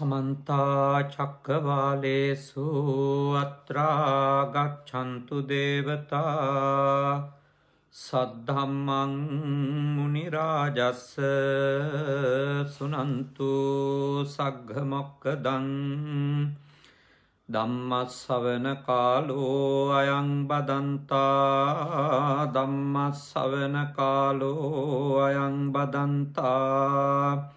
සමන්තා චක්කවාලේසු අත්‍රාගච්ඡන්තු දේවතා සද්ධම්මං මුනිරාජස්ස සුනන්තු සග්ගමොක්කදං ධම්මස්සවන කාලෝ අයං බදන්තා ධම්මස්සවන කාලෝ අයං බදන්තා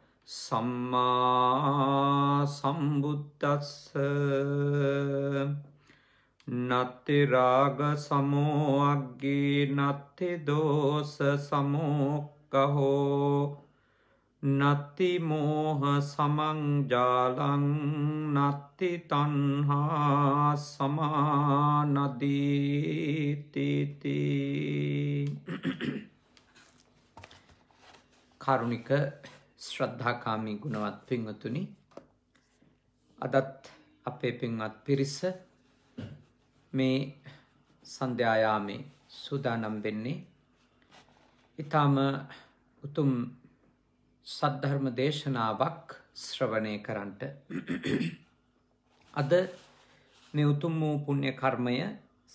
සම්මා සම්බුද්දස්ස නත්ති රාග සමෝ අග්ගේ නත්ති දෝස සමෝක්කහෝ නත්ති මෝහ සමංජාලං නත්ති තන්හා සමානදීතිති කරුණික ශ්‍රද්ධාකාමී ගුණවත් පින්වතුනි අදත් අපේ පින්වත් පිරිස මේ සන්ධ්‍යායාමේ සූදානම් වෙන්නේ ඊටම උතුම් සද්ධර්ම දේශනාවක් ශ්‍රවණය කරන්නට අද මේ උතුම් වූ පුණ්‍ය කර්මය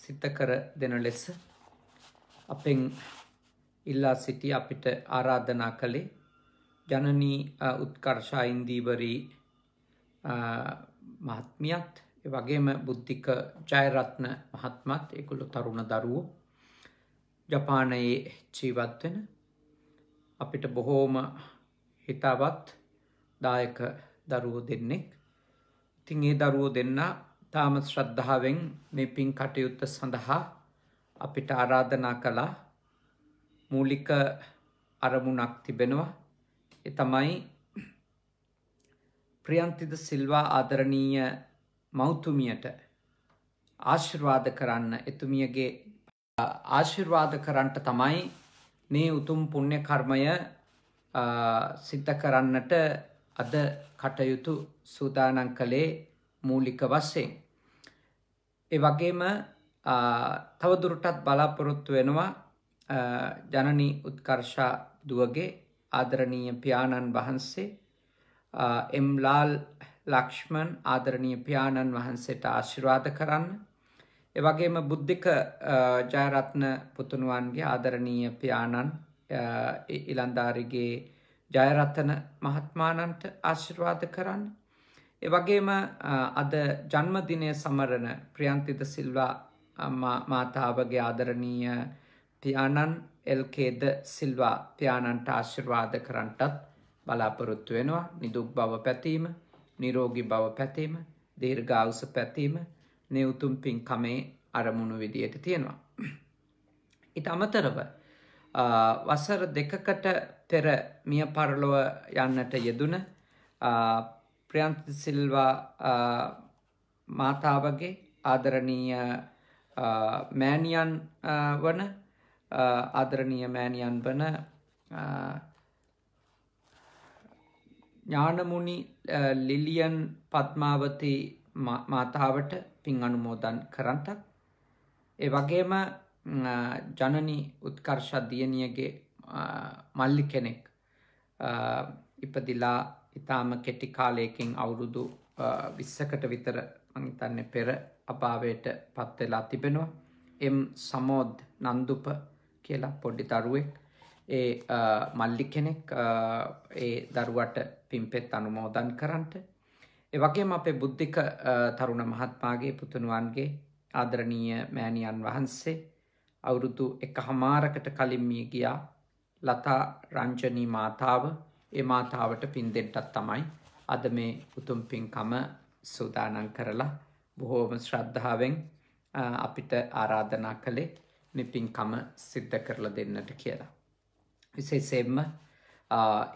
සිත කර දෙන ලෙස අපෙන් ඉල්ලා සිටි අපිට ආරාධනා කළේ ජනනී උත්කර්ෂා ඉන්දීවරී මහත්මියත් වගේම බුද්ධික ජයරත්න මහත්මත් එකුළු තරුණ දරුවෝ ජපානයේ ජීවත්වෙන අපිට බොහෝම හිතාවත් දායක දරුවෝ දෙන්නෙක් ඉතින් ඒ දරුවෝ දෙන්න තාම ශ්‍රද්ධාවෙන් මේ පින් කටයුත්ත සඳහා අපිට ආරාධනා කළා මූලික අරමුණක් තිබෙනවා තමයි ප්‍රියන්තිද සිල්වා ආදරණීය මෞතුමියට ආශිර්වාද කරන්න එතුමියගේ ආශිර්වාද කරන්නට තමයි මේ උතුම් පුණ්‍ය කර්මය සිද්ධ කරන්නට අද කටයුතු සූදානම් කළේ මූලික වශයෙන්. ඒ වගේම තවදුරටත් බලාපොරොත්තු වෙනවා ජනනී උත්කර්ෂා දුවගේ ආදරණීය පියාණන් වහන්සේ එම්ලාල් ලක්ෂ්මන් ආදරණීය පියාණන් වහන්සේට ආශිර්වාද කරන්න. එවගේම බුද්ධික ජයරත්න පුතුණුවන්ගේ ආදරණීය පියාණන් ඉලන්දාරිගේ ජයරතන මහත්මානන්ට ආශිර්වාද කරන්න. එවගේම අද ජන්මදිනය සමරණ ප්‍රියන්තිත සිල්වා මාතාවගේ ආදරණීය පියාණන් එල්කේද සිල්වා ප්‍යාණන්ට ආශිර්වාද කරන්ටත් බලාපොරොත්තු වෙනවා නිදුක් බව පැතීම නිරෝගි බව පැතීම දීර්ඝාවස පැතීම නෙවුතුම් පින්කමේ අරමුණු විදියට තියෙනවා. ඉට අමතරව වසර දෙකකට පෙර මිය පරලොව යන්නට යෙදුන ප්‍රයන්ති සිල්වා මාතාවගේ ආදරණීය මෑනියන් වන ආදරණීය මෑණියන් වන ඥානමුනි ලිලියන් පත්මාවති මාතාවට පින් අනුමෝදන් කරන්තක් ඒ වගේම ජනනි උත්කර්ෂ දියණියගේ මල්ලි කෙනෙක් ඉපදිලා ඉතාම කෙටි කාලයකින් අවුරුදු 20කට විතර මං හිතන්නේ පෙර අභාවයට පත් වෙලා තිබෙනවා එම් සමෝද් නන්දුප කියලා පොඩ්ඩි දරුවෙක් ඒ මල්ලි කෙනෙක් ඒ දරුවට පිම්පෙත් අනුමෝදන් කරන්නට එවගේම අපේ බුද්ධික තරුණ මහත්මාගේ පුතුණුවන්ගේ ආදරණීය මෑණියන් වහන්සේ අවුරුදු එක හමාරකට කලින් මිය ගියා ලතා රංජනී මාතාව ඒ මාතාවට පින් දෙන්නත් තමයි අද මේ උතුම් පින්කම සූදානම් කරලා බොහෝම ශ්‍රද්ධාවෙන් අපිට ආරාධනා කළේ නිපින්කම සිද්ධ කරලා දෙන්නට කියලා. විශේෂයෙන්ම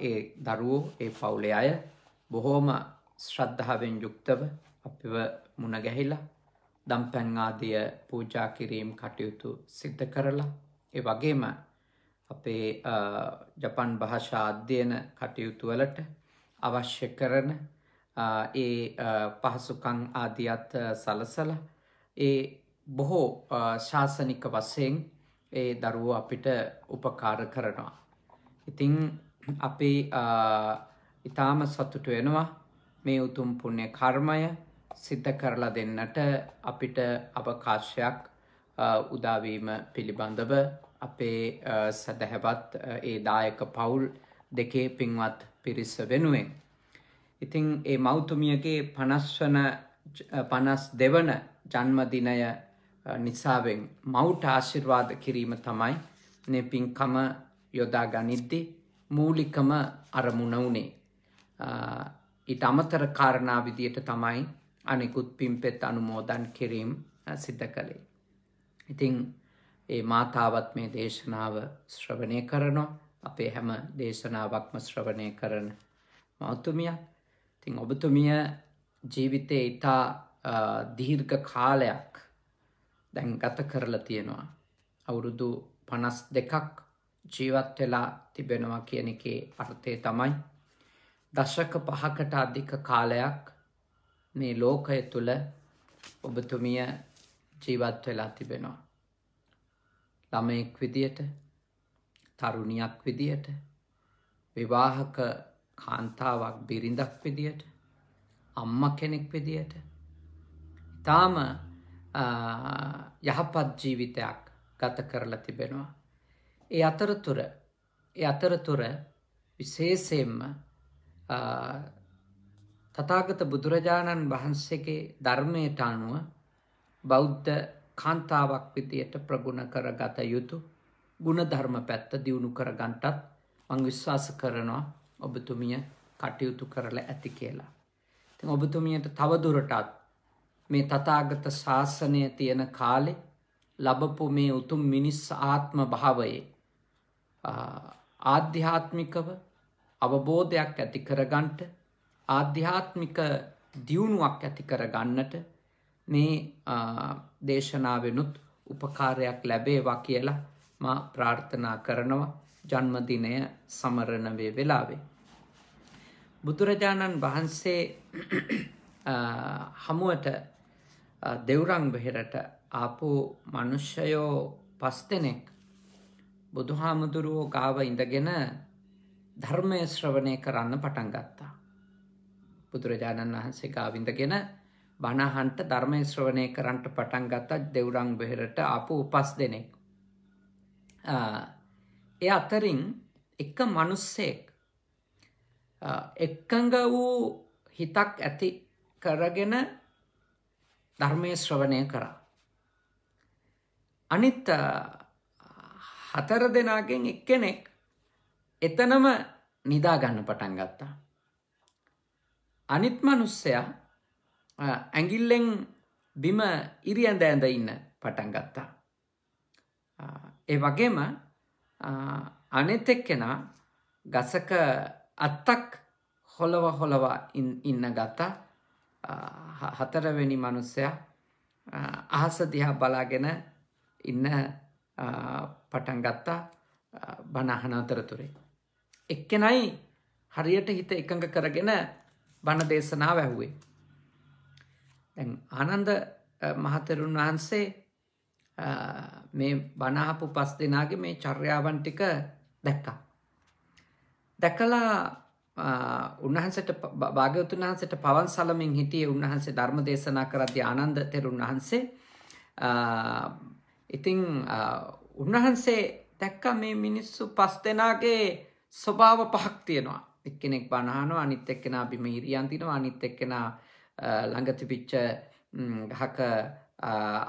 ඒ දරුවෝ ඒ පවුලේ අය බොහෝම ශ්‍රද්ධාවෙන් යුක්තව අපිව මුණ ගැහිලා දම්පැන් ආදිය පූජා කිරීම කටයුතු සිද්ධ කරලා ඒ වගේම අපේ ජපන් භාෂා අධ්‍යයන කටයුතු වලට අවශ්‍ය කරන ඒ පහසුකම් ආදියත් සලසලා ඒ බොහෝ ශාසනික වස්සයෙන් ඒ දරුව අපිට උපකාර කරනවා. ඉතිං අපි ඉතාම සතුට වෙනවා මේ උතුම් පුුණ්‍ය කර්මය සිද්ධ කරලා දෙන්නට අපිට අවකාශයක් උදාවීම පිළිබඳව අපේ සැදැහැවත් ඒ දායක පවුල් දෙකේ පින්වත් පිරිස වෙනුවෙන්. ඉතිං ඒ මෞතුමියගේ පනස්වන පනස් දෙවන ජන්මදිනය නිසාවෙන් මවුට ආශිර්වාද කිරීම තමයි මේ පින්කම යොදා ගනිද්දි මූලිකම අරමුණ වුණේ. ඊට අමතර කාරණා විදියට තමයි අනෙකුත් පින්පෙත් අනුමෝදන් කිරීම සිද්ධ කළේ. ඉතිං ඒ මාතාවත් මේ දේශනාව ශ්‍රවණය කරනවා අපේ හැම දේශනාවක්ම ශ්‍රවණය කරන මෞතුමිය තිං ඔබතුමිය ජීවිතය ඉතා දීර්ඝ කාලයක් දැන් ගත කරලා තියෙනවා. අවුරුදු පනස් දෙකක් ජීවත් වෙලා තිබෙනවා කියන එකේ අර්ථය තමයි. දශක පහකට අධික කාලයක් මේ ලෝකය තුළ ඔබතුමිය ජීවත් වෙලා තිබෙනවා. ළමයෙක් විදියට තරුණියක් විදියට විවාහක කාන්තාවක් බිරිඳක් විදියට අම්ම කෙනෙක් විදියට ඉතාම යහපත් ජීවිතයක් ගත කරලා තිබෙනවා. ඒ අතරතුර ඒ අතරතුර විශේෂයෙන්ම තථාගත බුදුරජාණන් වහන්සේගේ ධර්මයට අනුව බෞද්ධ කාන්තාවක් විදියට ප්‍රගුණ කරගත යුතු ಗುಣධර්ම පැත්ත දියුණු කරගන්නටත් මම විශ්වාස කරනවා ඔබතුමිය කටයුතු කරලා ඇති කියලා. ඉතින් ඔබතුමියට තව දුරටත් මේ තතාගත ශාසනය තියෙන කාලෙ ලබපු මේ උතුම් මිනිස් ආත්ම භාවයේ ආධ්‍යාත්මිකව අවබෝධයක් ඇති කරගන්ට ආධ්‍යාත්මික දියුණුවක් ඇති කරගන්නට මේ දේශනාවෙනුත් උපකාරයක් ලැබේවා කියලා මා ප්‍රාර්ථනා කරනවා ජන්මදිනය සමරණවේ වෙලාවේ. බුදුරජාණන් වහන්සේ හමුවට දෙවරං බෙහෙරට ආපු මනුෂ්‍යයෝ පස් දෙනෙක් බුදුහාමුදුරුවෝ ගාව ඉඳගෙන ධර්මය ශ්‍රවණය කරන්න පටන් ගත්තා. බුදුරජාණන් වහන්සේ ගාවිඳගෙන බණහන්ට ධර්මය ශ්‍රවණය කරන්නට පටන් ගත්තත් දෙවුරං බෙහෙරට ආපු උපස් දෙනෙක්. එය අතරින් එක මනුස්සෙක් එක්කඟ වූ හිතක් ඇති කරගෙන ධර්මය ශ්‍රවණය කරා. අනිත් හතර දෙනාගෙන් එක්කෙනෙක් එතනම නිදා ගන්න පටන් ගත්තා. අනිත් මනුස්සයා ඇඟිල්ලෙන් බිම ඉරියඳ ඇඳ ඉන්න පටන් ගත්තා. ඒ වගේම අනෙත් එක්කෙනා ගසක අත්තක් හොලව හොලවා ඉන්න ගත්තා හතරවෙනි මනුස්සයා අහස දිහා බලාගෙන ඉන්න පටන් ගත්තා බණහන අතරතුරේ. එක්කෙනයි හරියට හිත එකඟ කරගෙන බණ දේශනාව ඇහුවේ. දැන් ආනන්ද මහතෙරුන් වහන්සේ මේ බණහපු පස් දෙනාගේ මේ චර්යාවන් ටික දැක්කා. දැකලා උන්වහන්සට භාග්‍යවතුන් වහන්සට පවන් සලමින් හිටිය උන්වහන්සේ ධර්ම දේශනා කරද්දි ආනන්ද තෙරුන් වහන්සේ ඉතිං උන්වහන්සේ දැක්ක මේ මිනිස්සු පස් දෙනාගේ ස්වභාව පහක් තියෙනවා එක්කෙනෙක් බණහනෝ අනිත් එක්කෙන බිම ඉරියන්තිනවා අනිත් එක්කෙන ළඟතිපිච්ච ගහක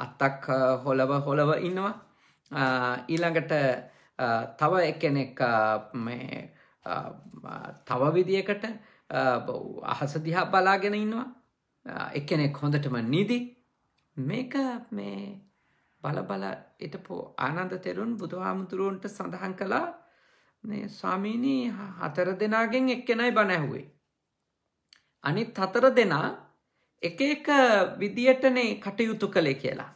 අත්තක් හොලව හොලව ඉන්නවා ඊළඟට තව එකනෙක් තව විදියකට අහසදිහා බලාගෙන ඉන්නවා එක්කෙනෙක් හොඳටම නිදි මේක මේ බලබල එටපෝ ආනන්ද තෙරුන් බුදුහාමුදුරුවන්ට සඳහන් කළා ස්වාමීණී හතර දෙනාගෙන් එක්කෙනයි බණැහුවේ. අනිත් හතර දෙනා එක එක විදියටනේ කටයුතු කළේ කියලා.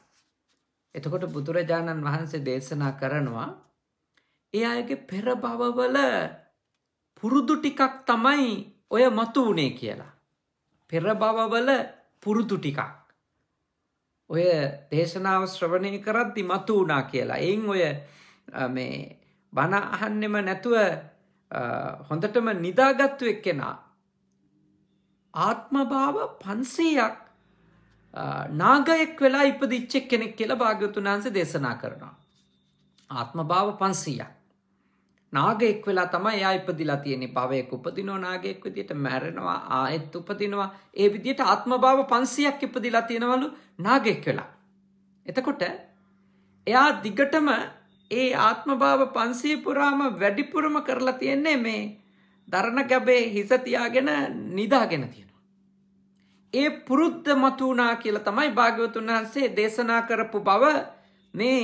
එතකොට බුදුරජාණන් වහන්සේ දේශනා කරනවා ඒ අයගේ පෙර බවවල පුරුදු ටිකක් තමයි ඔය මතු වුණේ කියලා. පෙර බවවල පුරුදු ටිකක්. ඔය දේශනාව ශ්‍රවණය කරද්දි මතු වුණා කියලා. එයින් ඔය මේ බණ අහන්නෙම නැතුව හොඳටම නිදාගත්තු එක්කෙනා ආත්මභාව පන්සීයක් නාගයෙක් වෙලා ඉපදිච්චෙක් කෙනෙක් කියලා භාග්‍යතුන් වහන්සේ දේශනා කරනවා. ආත්මභාව පන්සීයක්. නාගයෙක් වෙලා තමයි එයා ඉපදිලා තියෙන්නේ භවයක උපදිනවා නාගයෙක් විදියට මැරෙනවා ආයෙත් උපදිනවා ඒ විදියට ආත්මභාව 500ක් ඉපදිලා තියෙනවලු නාගයෙක් වෙලා එතකොට එයා දිගටම ඒ ආත්මභාව 500 පුරාම වැඩිපුරම කරලා තියෙන්නේ මේ දරණ ගැබේ හිස තියාගෙන නිදාගෙන තියෙනවා ඒ පුරුද්ද මතුණා කියලා තමයි භාග්‍යවතුන් වහන්සේ දේශනා කරපු බව මේ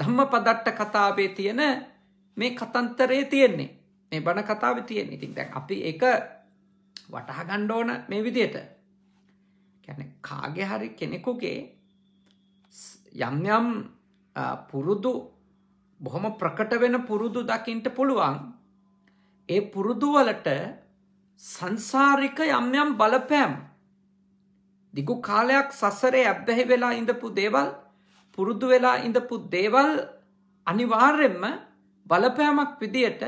ධම්මපදට්ට කතාවේ තියෙන මේ කතන්තරේ තියෙන්නේ මේ බණ කතාව තියෙන් ඉතින් දැන් අපි එක වටහා ගණ්ඩෝන මේ විදියට කැන කාගෙ හරි කෙනෙකුගේ යම්යම් පුරුදු බොහොම ප්‍රකට වෙන පුරුදු දකිින්ට පුළුවන් ඒ පුරුදුවලට සංසාරික යම්යම් බලපෑම් දිගු කාලයක් සසරේ ඇබ්බැහි වෙලා ඉඳපු දේවල් පුරුදු වෙලා ඉඳපු දේවල් අනිවාර්යෙන්ම බලපෑමක් විදියට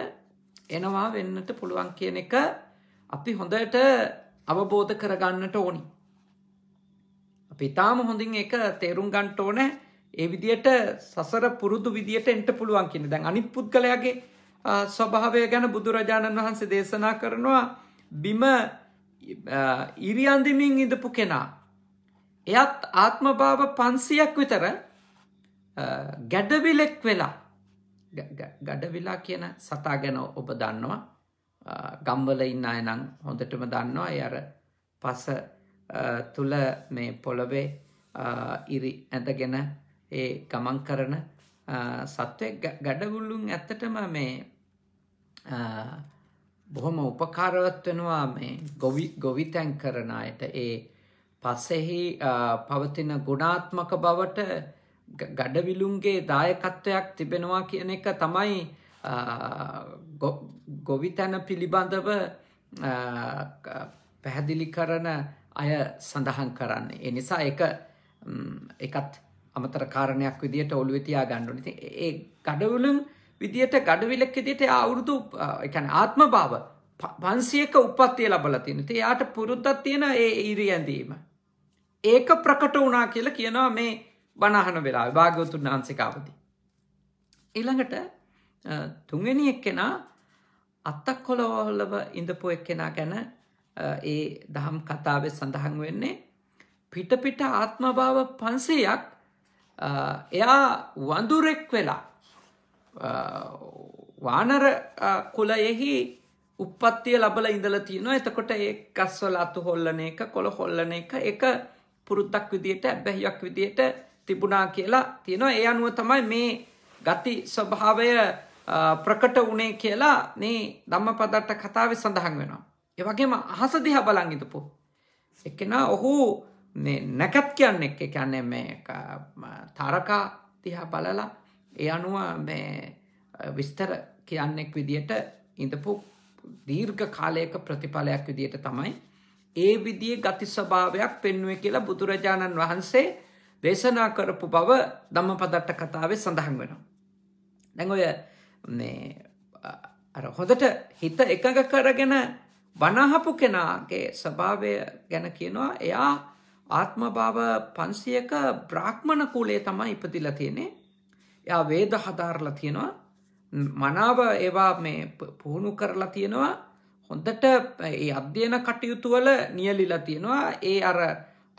එනවා වෙන්නට පුළුවන් කියන එක අපි හොඳට අවබෝධ කරගන්නට ඕනි. අපි ඉතාම හොඳින් එක තේරුම් ගන්නට ඕන ඒ විදියට සසර පුරුදු විදියට එන්ට පුළුවන් කියන දැන් අනිත් පුද්ගලයාගේ ස්වභාවය ගැන බුදුරජාණන් වහන්සේ දේශනා කරනවා බිම ඉරියන්දිමින් ඉඳපු කෙනා. එයත් ආත්මභාව පන්සියක් විතර ගැඩවිලෙක් වෙලා ගඩවිලා කියන සතා ගැන ඔබ දන්නවා ගම්වල ඉන්න අයනම් හොඳටම දන්නවා අර පස තුළ මේ පොළොවේ ඉරි ඇඳගෙන ඒ ගමන් කරන සත්වය ගඩගුල්ලුන් ඇත්තටම මේ බොහොම උපකාරවත් වෙනවා මේ ගොවිතැන් කරන අයට ඒ පස්සෙහි පවතින ගුණාත්මක බවට ගඩවිලුන්ගේ දායකත්වයක් තිබෙනවා කියන එක තමයි ගොවි තැන පිළිබඳව පැහැදිලි කරන අය සඳහන් කරන්න. එනිසා එක එකත් අමතර කාරණයක් විදිහට ඔලු වෙතියා ගණ්ඩුන ති ඒ ගඩවලුම් විදිහට ගඩවිලක් විදිට අවුරුදු එකන ආත්ම භාව පන්සියක උපත්තිය ලබල තියෙන ති යාට පුරුද්දත් තියෙන ඒ ඉරි ඇඳීම. ඒක ප්‍රකට වුණා කියලා කියනවා මේ බනහන වෙලා භාග්‍යවතුන් වහන්සේකාවති. ඉළඟට තුන්වෙනි එක් කෙනා අත්තක් කොළොහොල්ලව ඉඳපු එක් කෙනා ගැන ඒ දහම් කතාව සඳහන් වෙන්නේ පිටපිට ආත්මභාව පන්සයක් එයා වඳුරෙක් වෙලා වානර කුලයෙහි උපත්තිය ලබල ඉඳල තියෙනවා එතකොට ඒ ගස්වල අතු හොල්ලන එක කොළ හොල්ලන එක එක පුරුද්දක් විදියට ඇබැහියක් විදියට තිබුණා කියලා තියෙනවා. ඒ අනුව තමයි මේ ගති ස්වභාවය ප්‍රකට වුණේ කියලා මේ ධම්මපදට්ට කතාවේ සඳහන් වෙනවා. ඒ වගේම අහස දිහා බලන් ඉඳපො. එක්කෙනා ඔහු මේ නැකත් කියන්නේ ඒ කියන්නේ මේ තරකා දිහා බලලා ඒ අනුව මේ විස්තර කියන්නෙක් විදියට ඉඳපු දීර්ඝ කාලයක ප්‍රතිඵලයක් විදියට තමයි ඒ විදිහේ ගති ස්වභාවයක් පෙන්වුවේ කියලා බුදුරජාණන් වහන්සේ දේශනා කරපු බව ධම්මපදට්ට කතාවේ සඳහන් වෙනවා. දැඟඔය හොඳට හිත එකඟ කරගෙන වනහපු කෙනාගේ ස්වභාවය ගැන කියනවා එයා ආත්මභාව පන්සියක බ්‍රාහ්මණ කූලේ තමයි ඉපදිල තියෙනෙ එයා වේද හදාරල තියෙනවා මනාව ඒවා මේ පුහුණු කරලා තියෙනවා හොඳට ඒ අධ්‍යයන කටයුතුවල නියලිලා තියෙනවා ඒ අර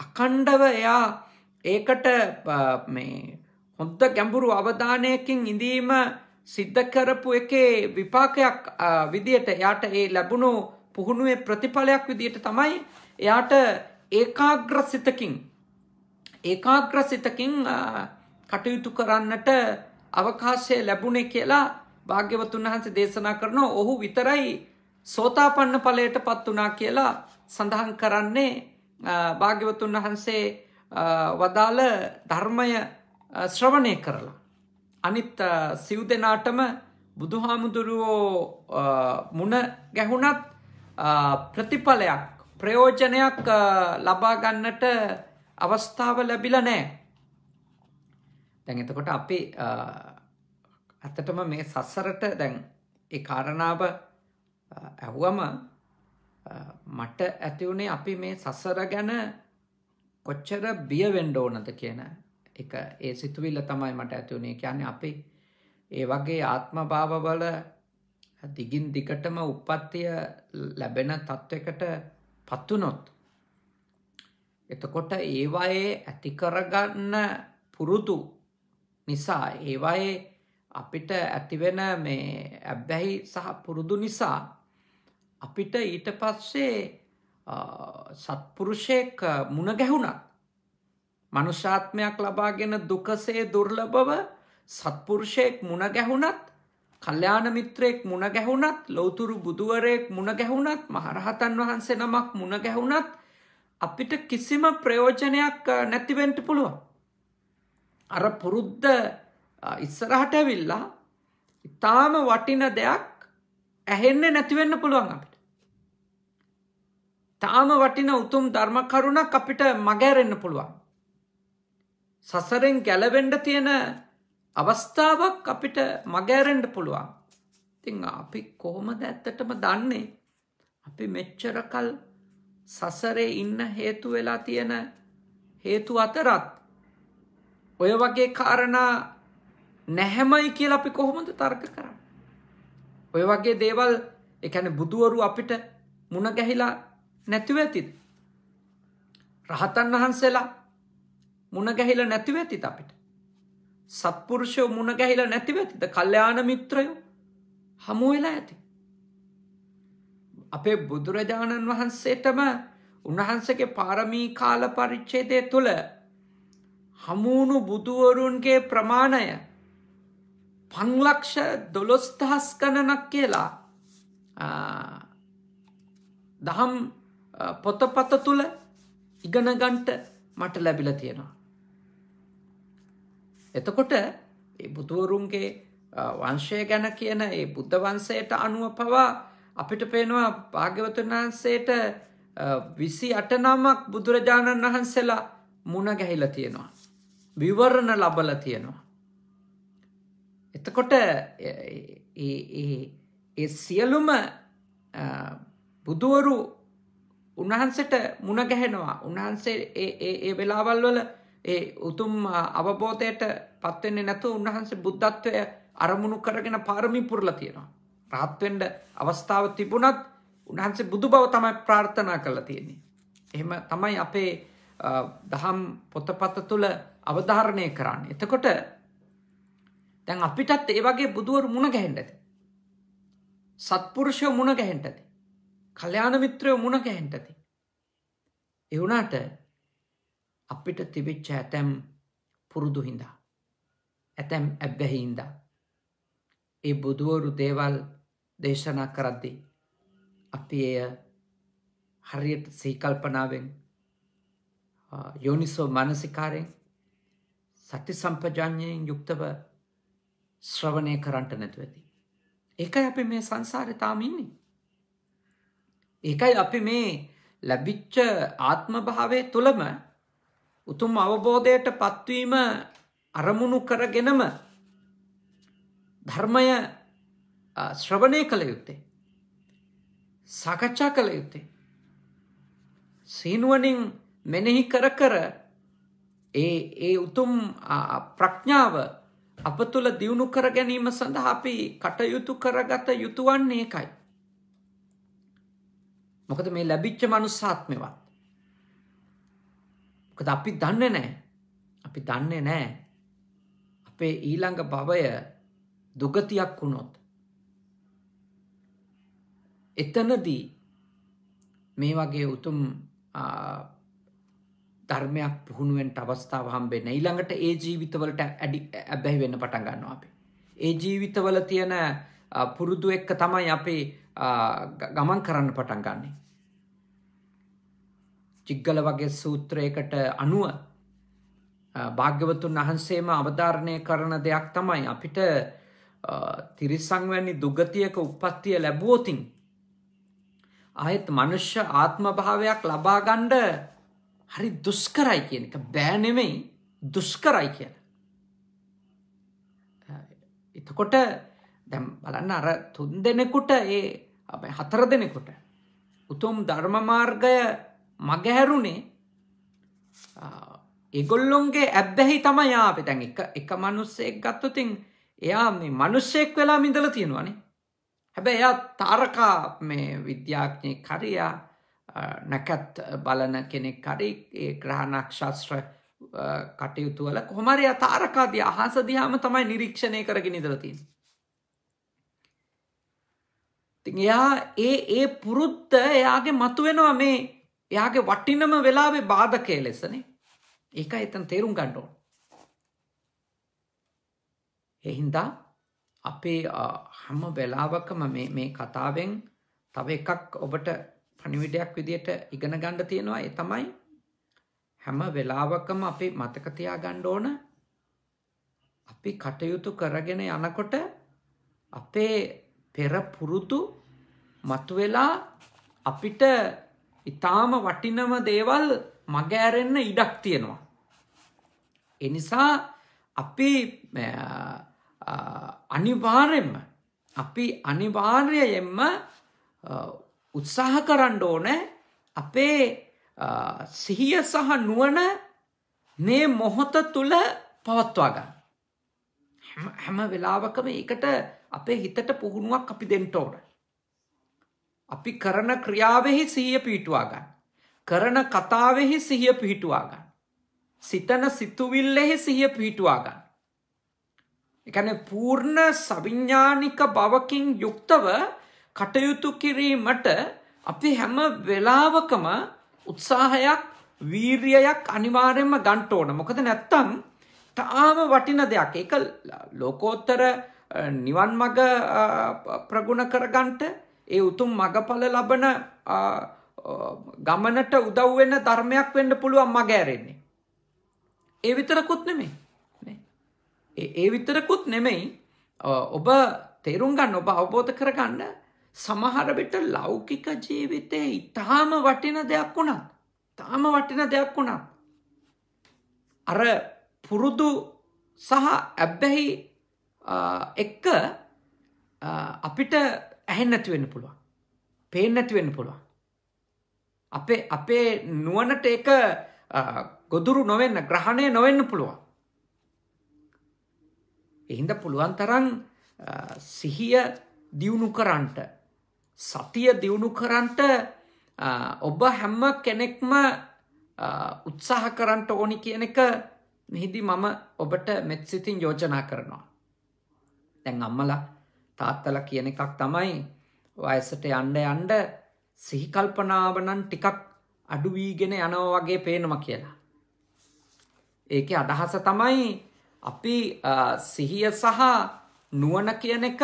අකණ්ඩව එයා ඒකට මේ හොඳ ගැඹුරු අවධානයකින් ඉඳීම සිද්ධ කරපු එකේ විපාකයක් විදියට එයාට ඒ ලැබුණු පුහුණුවේ ප්‍රතිඵලයක් විදියට තමයි එයාට ඒකාග්‍ර සිතකින් ඒකාග්‍ර සිතකින් කටයුතු කරන්නට අවකාශය ලැබුණේ කියලා භාග්‍යවතුන් වහන්සේ දේශනා කරනවා ඔහු විතරයි සෝතාපන්න ඵලයට පත් වුණා කියලා සඳහන් කරන්නේ භාග්‍යවතුන් වහන්සේ වදාළ ධර්මය ශ්‍රවණය කරලා. අනිත් සිව් දෙනාටම බුදුහාමුදුරුවෝ මුණ ගැහුණත් ප්‍රතිඵලයක් ප්‍රයෝජනයක් ලබාගන්නට අවස්ථාව ලැබිල නෑ. දැන් එතකොට අපි ඇතටම මේ සස්සරට දැන් ඒ කාරණාව ඇහුවම මට ඇතිවුණේ අපි මේ සසර ගැන කොච්චර බිය වෙන්ඩෝනද කියන එක ඒ සිතුවිල්ල තමයි මට ඇතිවුණේ කියන්නේ අපි ඒ වගේ ආත්ම භාවවල දිගින් දිගටම උපත්තිය ලැබෙන තත්ත්වකට පත්තුනොත් එතකොට ඒවායේ ඇතිකරගන්න පුරුදු නිසා ඒවායේ අපිට ඇතිවෙන මේ ඇබ්බැහි සහ පුරුදු නිසා අපිට ඊට පස්සේ සත්පුරුෂයෙක් මුණ ගැහුණත් මනුෂ්‍යාත්මයක් ලබාගෙන දුකසේ දුර්ලබව සත්පුරුෂයෙක් මුණ ගැහුණත් කල්්‍යාන මිත්‍රයෙක් මුණ ගැහුණත් ලෝතුරු බුදුවරයෙක් මුණ ගැහුණත් මහරහතන් වහන්සේ නමක් මුණ ගැහුණත් අපිට කිසිම ප්‍රයෝජනයක් නැතිවෙන්ට පුළුවන්. අර පුරුද්ධ ඉස්සරහට ඇවිල්ලා ඉතාම වටින දෙයක් ඇහෙන්නේ නැතිවෙන්න පුළුවන් අපිට. තාම වටින උතුම් ධර්මකරුණක් අපිට මගෑරෙන්න්න පුළුවන්. සසරෙන් ගැලවෙන්ඩ තියෙන අවස්ථාවක් අපිට මගෑරෙන්ඩ පුළුවන්. තිං අපි කොහොමද ඇත්තටම දන්නේ. අපි මෙච්චරකල් සසරේ ඉන්න හේතු වෙලා තියෙන හේතු අතරත් ඔය වගේ කාරණා නැහැමයි කියල අපි කොහොමද තර්ක කරන්න. ඔය වගේ දේවල් එකැන බුදුවරු අපිට මුණ ගැහිලා නැතිව ඇතිද. රහතන් වහන්සේලා මුණගැහිල නැතිව ඇතිත අපිට. සත්පුරුෂයෝ මුණගැහිල නැතිව ඇතිද කල්්‍යයාන මිත්‍රයෝ හමුවෙලා ඇති. අපේ බුදුරජාණන් වහන්සේටම උන්වහන්සගේ පාරමී කාල පරිච්චේදය තුළ හමුණු බුදුවරුන්ගේ ප්‍රමාණය පංලක්ෂ දොළොස්දහස් ගණනක් කියලා දහම් පොතපත තුළ ඉගනගන්ට මට ලැබිල තියෙනවා. එතකොට බුදුවරුන්ගේ වංශය ගැන කියන ඒ බුද්ධ වන්සයට අනුව පවා අපිට පේනවා භාග්‍යවතුන් වහන්සේට විසි අටනමක් බුදුරජාණන් වහන්සේලා මුණ ගැහිල තියෙනවා. විවරණ ලබල තියෙනවා. එතකොට ඒ සියලුම බුදුවරු උන්වහන්සට මුණගැහෙනවා උන්වහන්සේ ඒ වෙලාවල් වල ඒ උතුම් අවබෝධයට පත්වෙන්නේ නැතුව උන්වහන්සේ බුද්ධත්වය අරමුණු කරගෙන පාරමි පුරලා තියෙනවා. රාත්වෙන්ඩ අවස්ථාව තිබුණත් උන්වහන්සේ බුදු බව තමයි ප්‍රාර්ථනා කරලා තියෙන්නේ. එහෙම තමයි අපේ දහම් පොතපත තුළ අවධාරණය කරන්න. එතකොට දැන් අපිටත් ඒ වගේ බුදුවරු මුණ ගැහෙන්ටද. සත්පුරුෂය මුණ ගැහෙන්ටද. කල්්‍යයාන මිත්‍රයෝ මුණක හෙන්ටති. එවුණට අපිට තිබිච්ච ඇතැම් පුරුදු හින්දා. ඇතැම් ඇබ්බැහිහින්දා. ඒ බුදුවරු දේවල් දේශනා කරද්දි. අපි එය හරියට සීකල්පනාවෙන් යෝනිසෝ මනසිකාරෙන් සති සම්පජාඥයෙන් යුක්තව ශ්‍රවණය කරන්ට නැතුවති. ඒකයි අපි මේ සංසාරතාමින්නේ. ඒකයි අපි මේ ලැබිච්ච ආත්මභාවය තුළම උතුම් අවබෝධයට පත්වීම අරමුණු කරගෙනම ධර්මය ශ්‍රවණය කළ යුත්තේ. සකච්ඡා කළ යුත්තේ. සීනුවනින් මෙනෙහි කර කර ඒ ඒ උතුම් ප්‍රඥාව අප තුළ දියුණු කර ගැනීම සඳහා අපි කටයුතු කරගත යුතුවන්නේ එකයි. මොකද මේ ලැබිච්ච මනුස්සාත්මවත් මොකද අපි දන්නේ නෑ අපි දන්නේ නෑ අපේ ඊළඟ භවය දුගතියක් වුණොත් එතනදී මේ වගේ උතුම් ධර්මයක් පුහුණුවෙන්ට අවස්ථාව හම්බෙන්න ඊළඟට ඒ ජීවිතවලට ඇඩි ඇබැහි වෙන්න පටන් ගන්නවා අපි. ඒ ජීවිතවල තියෙන පුරුදු එක්ක තමයි අපේ ගමන් කරන්න පටන් ගන්නේ. චිග්ගල වගේ සූත්‍රයකට අනුව භාග්‍යවතුන් වහන්සේම අවධාරණය කරන දෙයක් තමයි අපිට තිරිසංවැනි දුගතියක උපත්තිය ලැබුවෝතින් ආයෙත් මනුෂ්‍ය ආත්මභාවයක් ලබාගණ්ඩ හරි දුස්කරයි කියන එක බෑනෙමෙයි දුස්කරයි කියන. එතකොට දැම් බලන්න අර තුන් දෙනෙකුට ඒ අප හතර දෙනෙකොට උතුම් ධර්මමාර්ගය මගහැරුණේ එගොල්ලොන්ගේ ඇබ්බැහි තමයි යාපෙ තැන් එක එක මනුස්සෙක් ගත්තතින් එයා මේ මනුෂ්‍යයෙක් වෙලා මිදල තියෙනවාන හැබැ එයා තාරකා මේ විද්‍යාඥය කරයා නැකැත් බලන කෙනෙක් කරි ග්‍රහණක්ෂාස්ත්‍ර කටයුතුවල කොහමරයා තාරකාදී අහසදිහාම තමයි නිරීක්ෂණය කරගෙන ඉදරතිී ති එයා ඒ ඒ පුරුත්ත එයාගේ මතුවෙනවා මේ එයාගේ වටිනම වෙලාවේ බාධකය ලෙසනේ ඒක එතන් තේරුම් ගණ්ඩෝ එහින්දා අපේ හැම වෙලාවකම මේ කතාවෙන් තව එකක් ඔබට පනිවිඩයක් විදියට ඉගෙන ගණ්ඩ තියෙනවා එ තමයි හැම වෙලාවකම අපේ මතකතියා ගණ්ඩ ඕන අපි කටයුතු කරගෙන යනකොට අපේ පෙර පුරුදු මතුවෙලා අපිට ඉතාම වටිනම දේවල් මගෑරෙන්න ඉඩක් තියෙනවා. එනිසා අපි අනිවාර්යෙන්ම අපි අනිවාර්යයෙන්ම උත්සාහ කරන්න ඕනෑ අපේ සිහිය සහ නුවන මේ මොහොත තුළ පවත්වා ගන්න. හැම වෙලාවකම එකට අපේ හිතට පුහුණුවක් අපි දෙන්න ඕන. අපි කරන ක්‍රියාවෙහි සිහිය පිහිටුවා ගන්න. කරන කතාවෙහි සිහිය පිහිටුවා ගන්න. සිතන සිතුවිල්ලෙහි සිහිය පිහිටුවා ගන්න. එකන පූර්ණ සවිඥානික බවකින් යුක්තව කටයුතු කිරීමට අපි හැම වෙලාවකම උත්සාහයක් වීර්යයක් අනිවාර්යෙන්ම ගන්න ඕන. මොකද නැත්තම් තාම වටින දෙයක්. ඒක ලෝකෝත්තර නිවන් මග ප්‍රගුණ කරගන්ට ඒ උතුම් මගඵල ලබන ගමනට උදව්වෙන්න ධර්මයක් වෙන්න පුළුවන් මගෑරෙන්නේ. ඒ විතරකුත් නෙමෙයි. ඒ විතරකුත් නෙමෙයි ඔබ තේරුම් ගන්න ඔබ අවබෝධ කරගන්න සමහරවිට ලෞකික ජීවිතයේ ඉතාම වටින දෙයක් වුණත් තාම වටින දෙයක් වුණත් අර පුරුදු සහ ඇබ්බැහි එක්ක අපිට ඇහෙන්නැති වෙන්න පුළුවන් පේනැති වෙන්න පුළුවන් අපේ අපේ නුවනට එක ගොදුරු නොවෙන්න ග්‍රහණය නොවෙන්න පුළුවන් එහින්ද පුළුවන් තරන් සිහිය දියුණු කරන්ට සතිය දියුණු කරන්ට ඔබ හැම්ම කෙනෙක්ම උත්සාහ කරන්ට ඕනි කියන එක මෙහිදී මම ඔබට මෙත්සිතින් යෝජනා කරනවා දැන් අම්මලා තාත්තල කියන එකක් තමයි වයසට යන්ඩ යන්ඩ සිහිකල්පනාවනන් ටිකක් අඩුවීගෙන යනව වගේ පේනම කියලා. ඒක අදහස තමයි අපි සිහිය සහ නුවන කියන එක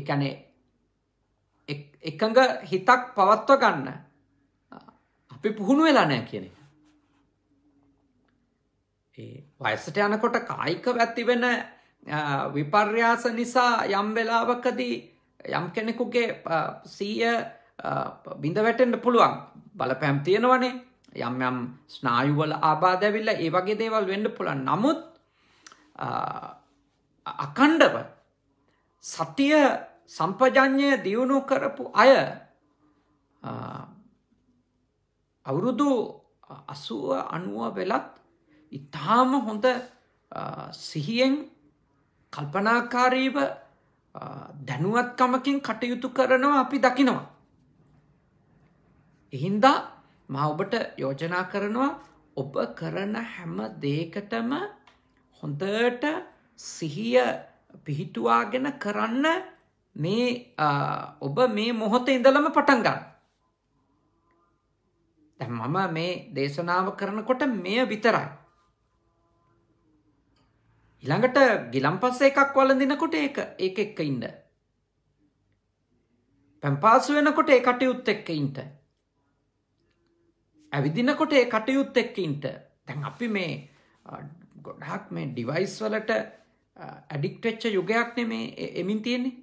එකනේ එකඟ හිතක් පවත්ව ගන්න අපි පුහුණු වෙලා නෑ කියන එක. වයසට යනකොට කායික වැත්ති වෙන විපර්යාස නිසා යම් වෙලාවකදී යම් කෙනෙකුගේ සීය බිඳ වැටෙන්ට පුළුවන් බලපැම් තියෙනවනේ යම් යම් ස්නායුවල ආබාධැවිල්ල ඒ වගේ දේවල් වෙන්න පුළන් නමුත් අකණ්ඩව සතිය සම්පජඥය දියුණු කරපු අය අවුරුදු අසුව අනුව වෙලත් ඉතාම හොඳ සිහියෙන් කල්පනාකාරීව දැනුවත්කමකින් කටයුතු කරනවා අපි දකිනවා. එහින්දා මම ඔබට යෝජනා කරනවා ඔබ කරන හැම දෙයකටම හොඳට සිහිය පිහිටුවාගෙන කරන්න මේ ඔබ මේ මොහොත ඉඳලම පටන් ගන්න. දැන් මම මේ දේශනාව කරනකොට මෙය විතරයි. ඉළඟට ගිලම්පස්ස එකක් වලඳනකොට ඒ එක එක්ක ඉන්න. පැම්පාසු වෙනකොට ඒ කටයුත් එක්ක ඉන්ට. ඇවිදිනකොට ඒ කටයුත් එක්ක ඉන්ට තැන් අපි මේ ගොඩහක් මේ ඩිවයිස් වලට ඇඩික්ටච්ච යුගයක්න මේ එමින් තියෙන්නේ.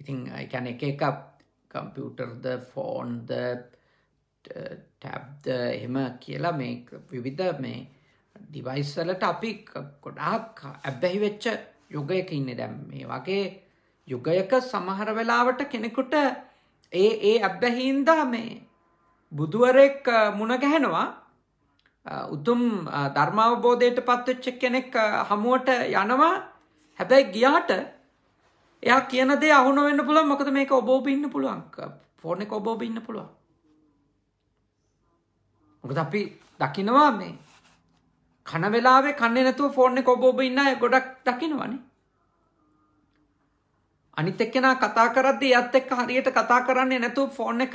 ඉතින් එකැන එක එකක් කම්පියුටර්ද ෆෝන්ද ටැබ්ද එහෙම කියලා මේ විවිධ මේ ඩිවයිස්සලට අපි ගොඩාක් ඇබ්බැහි වෙච්ච යුගයක ඉන්න දැම් මේ වගේ යුගයක සමහර වෙලාවට කෙනෙකුට ඒ ඒ ඇබ්බැහින්දා මේ බුදුවරෙක් මුණගැහෙනවා උතුම් ධර්මාවබෝධයට පත්වෙච්ච කෙනෙක් හමුවට යනවා හැබැයි ගියාට එයා කියන දේ අහුන වෙන්න පුළුවන් මොකද මේක ඔබෝබින්න පුළුවන් ෆෝන එක ඔබෝබින්න පුළුවන් මොකද අපි දකිනවා මේ කන වෙලාවේ කන්නේ නැතුව ෆෝර්න කොබ ඔබ ඉන්න ගොඩක් දකිනවනේ අනිත් එක්කෙනා කතා කරද්දී යත් එක්ක හරියට කතා කරන්නේ නැතුව ෆෝන් එක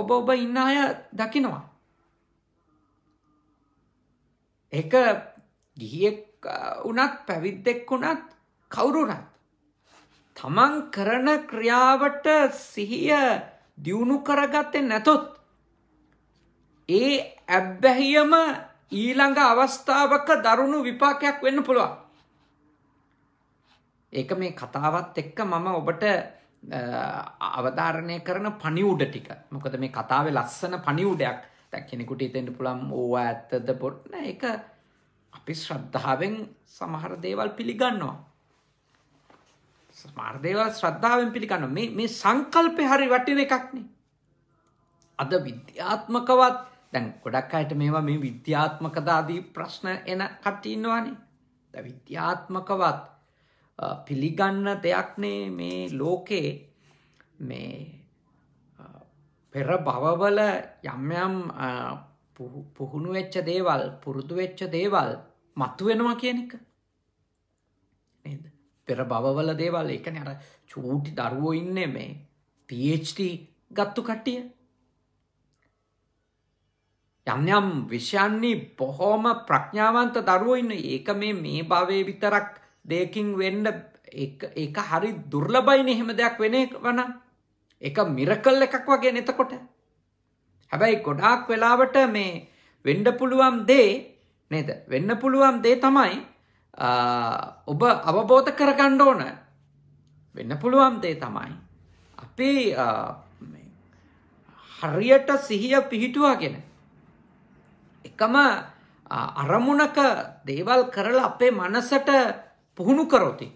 ඔබ ඔබ ඉන්න අය දකිනවා. ඒක ගිහියෙක් වුණත් පැවිද්දෙක් වුණත් කවුරුනත් තමන් කරන ක්‍රියාවට සිහිය දියුණු කරගත්තේ නැතොත් ඒ ඇබ්බැහියම ඊළඟ අවස්ථාවක දරුණු විපාකයක් වෙන්න පුළුවන්. ඒක මේ කතාවත් එක්ක මම ඔබට අවධාරණය කරන පනිවුඩ ටික මොකද මේ කතාවේ ලස්සන පනිවුඩයක් දැක් කෙනෙකුට හිතෙන්ට පුළම් ඕ ඇත්තද පොට්න එක අපි ශ්‍රද්ධාවෙන් සමහර දේවල් පිළිගන්නවා. සමාර්දේවල් ශ්‍රද්ධාවෙන් පිළිගන්න මේ සංකල්පය හරි වටින එකක්නේ. අද විද්‍යාත්මකවත් දැන් ගොඩක් අයට මේවා මේ විද්‍යාත්මකදාදී ප්‍රශ්න එන කටඉන්නවානේ ද විද්‍යාත්මකවත් පිළිගන්න දෙයක්නේ මේ ලෝකේ මේ පෙර බවවල යම්යම් පුහුණු වෙච්ච දේවල් පුරුදු වෙච්ච දේවල් මත්තු වෙනවා කියන එක නේද පෙර බවවල දේවල් එකන අර චූටි දරුවෝ ඉන්න මේ පHD ගත්තු කට්ටිය යම්යම් විෂයන්නේ බොහෝම ප්‍රඥාවන්ත දරුවඉන්න ඒක මේ මේ භවය විතරක් දෙයකින් වෙන්න එක හරි දුර්ලබයින එහෙම දෙයක් වෙන වන එක මිරකල් එකක් වගේ නතකොට හැබැයි ගොඩාක් වෙලාවට මේ වෙන්ඩ පුළුවන් දේ නේද වෙන්න පුළුවන් දේ තමයි ඔබ අවබෝධ කරගණ්ඩ ඕන වෙන්න පුළුවන් දේ තමයි අපේ හරියට සිහිය පිහිටුවාගෙන එකම අරමුණක දේවල් කරලා අපේ මනසට පුහුණු කරොති.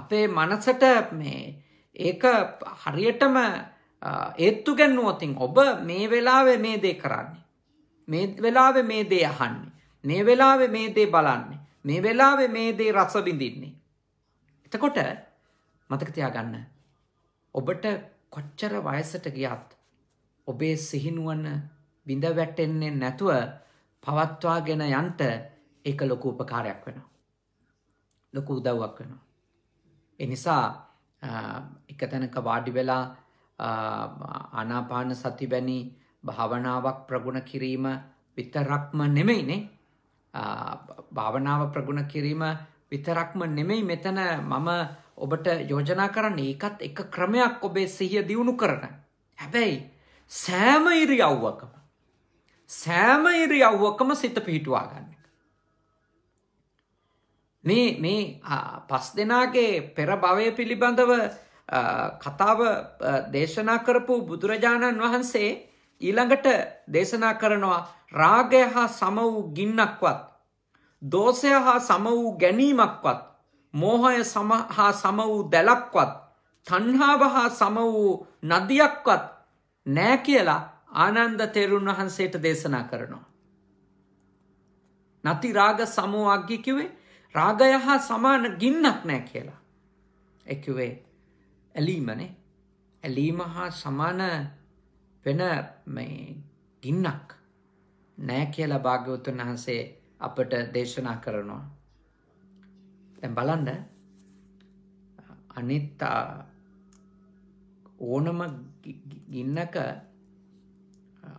අපේ මනසට මේ ඒක හරියටම ඒත්තු ගැන්නුවතින් ඔබ මේ වෙලාවේ මේ දේ කරන්නේ. මේ වෙලාවේ මේ දේ අහන්නේ. මේ වෙලාවේ මේ දේ බලන්නේ. මේ වෙලාවේ මේ දේ රස විඳින්නේ. එතකොට මතක තියාගන්න. ඔබට කොච්චර වයසට ගියත් ඔබේ සිහිනුවන බිඳ වැටෙන්නේ නැතුව පවත්වාගෙන යන්ට එක ලොකු උපකාරයක් වෙනවා. ලොකු උදව්වක් වෙනවා. එනිසා එක තැනක වාඩි වෙලා ආනාපාන සතිබැනි භාවනාවක් ප්‍රගුණ කිරීම විතරක්ම නෙමෙයිනේ. භාවනාව ප්‍රගුණ කිරීම විතරක්ම නෙමෙයි මෙතන මම ඔබට යෝජනා කරන්න ඒකත් එක ක්‍රමයක් ඔබේ සිහිය දියුණු කරන. හැබැයි සෑම ඉරියව්වකම සෑම ඉරියව්වකම සිත පිහිටුවා ගන්න. මේ මේ පස් දෙනාගේ පෙර භවය පිළිබඳව කතාව දේශනා කරපු බුදුරජාණන් වහන්සේ ඊළඟට දේශනා කරනවා රාගය හා සම වූ ගින්නක්වත් දෝෂය හා සම වූ ගැනීමක්වත් මෝහය හා සම වූ දැලක්වත් තණ්හාව හා සම වූ නදියක්වත් නෑ කියලා ආනන්ද තෙරුන් වහන්සේට දේශනා කරනවා. නති රාග සමෝවග්ගි කිව්වේ රාගය හා සමාන ගින්නක් නෑ කියලා. එකවේ ඇලීමනේ ඇලීම හා සමාන වෙන මේ ගින්නක් නෑ කියලා භාග්‍යවතුන් වහන්සේ අපට දේශනා කරනවා. දැන් බලන්න අනිත් ඕනම ගින්නක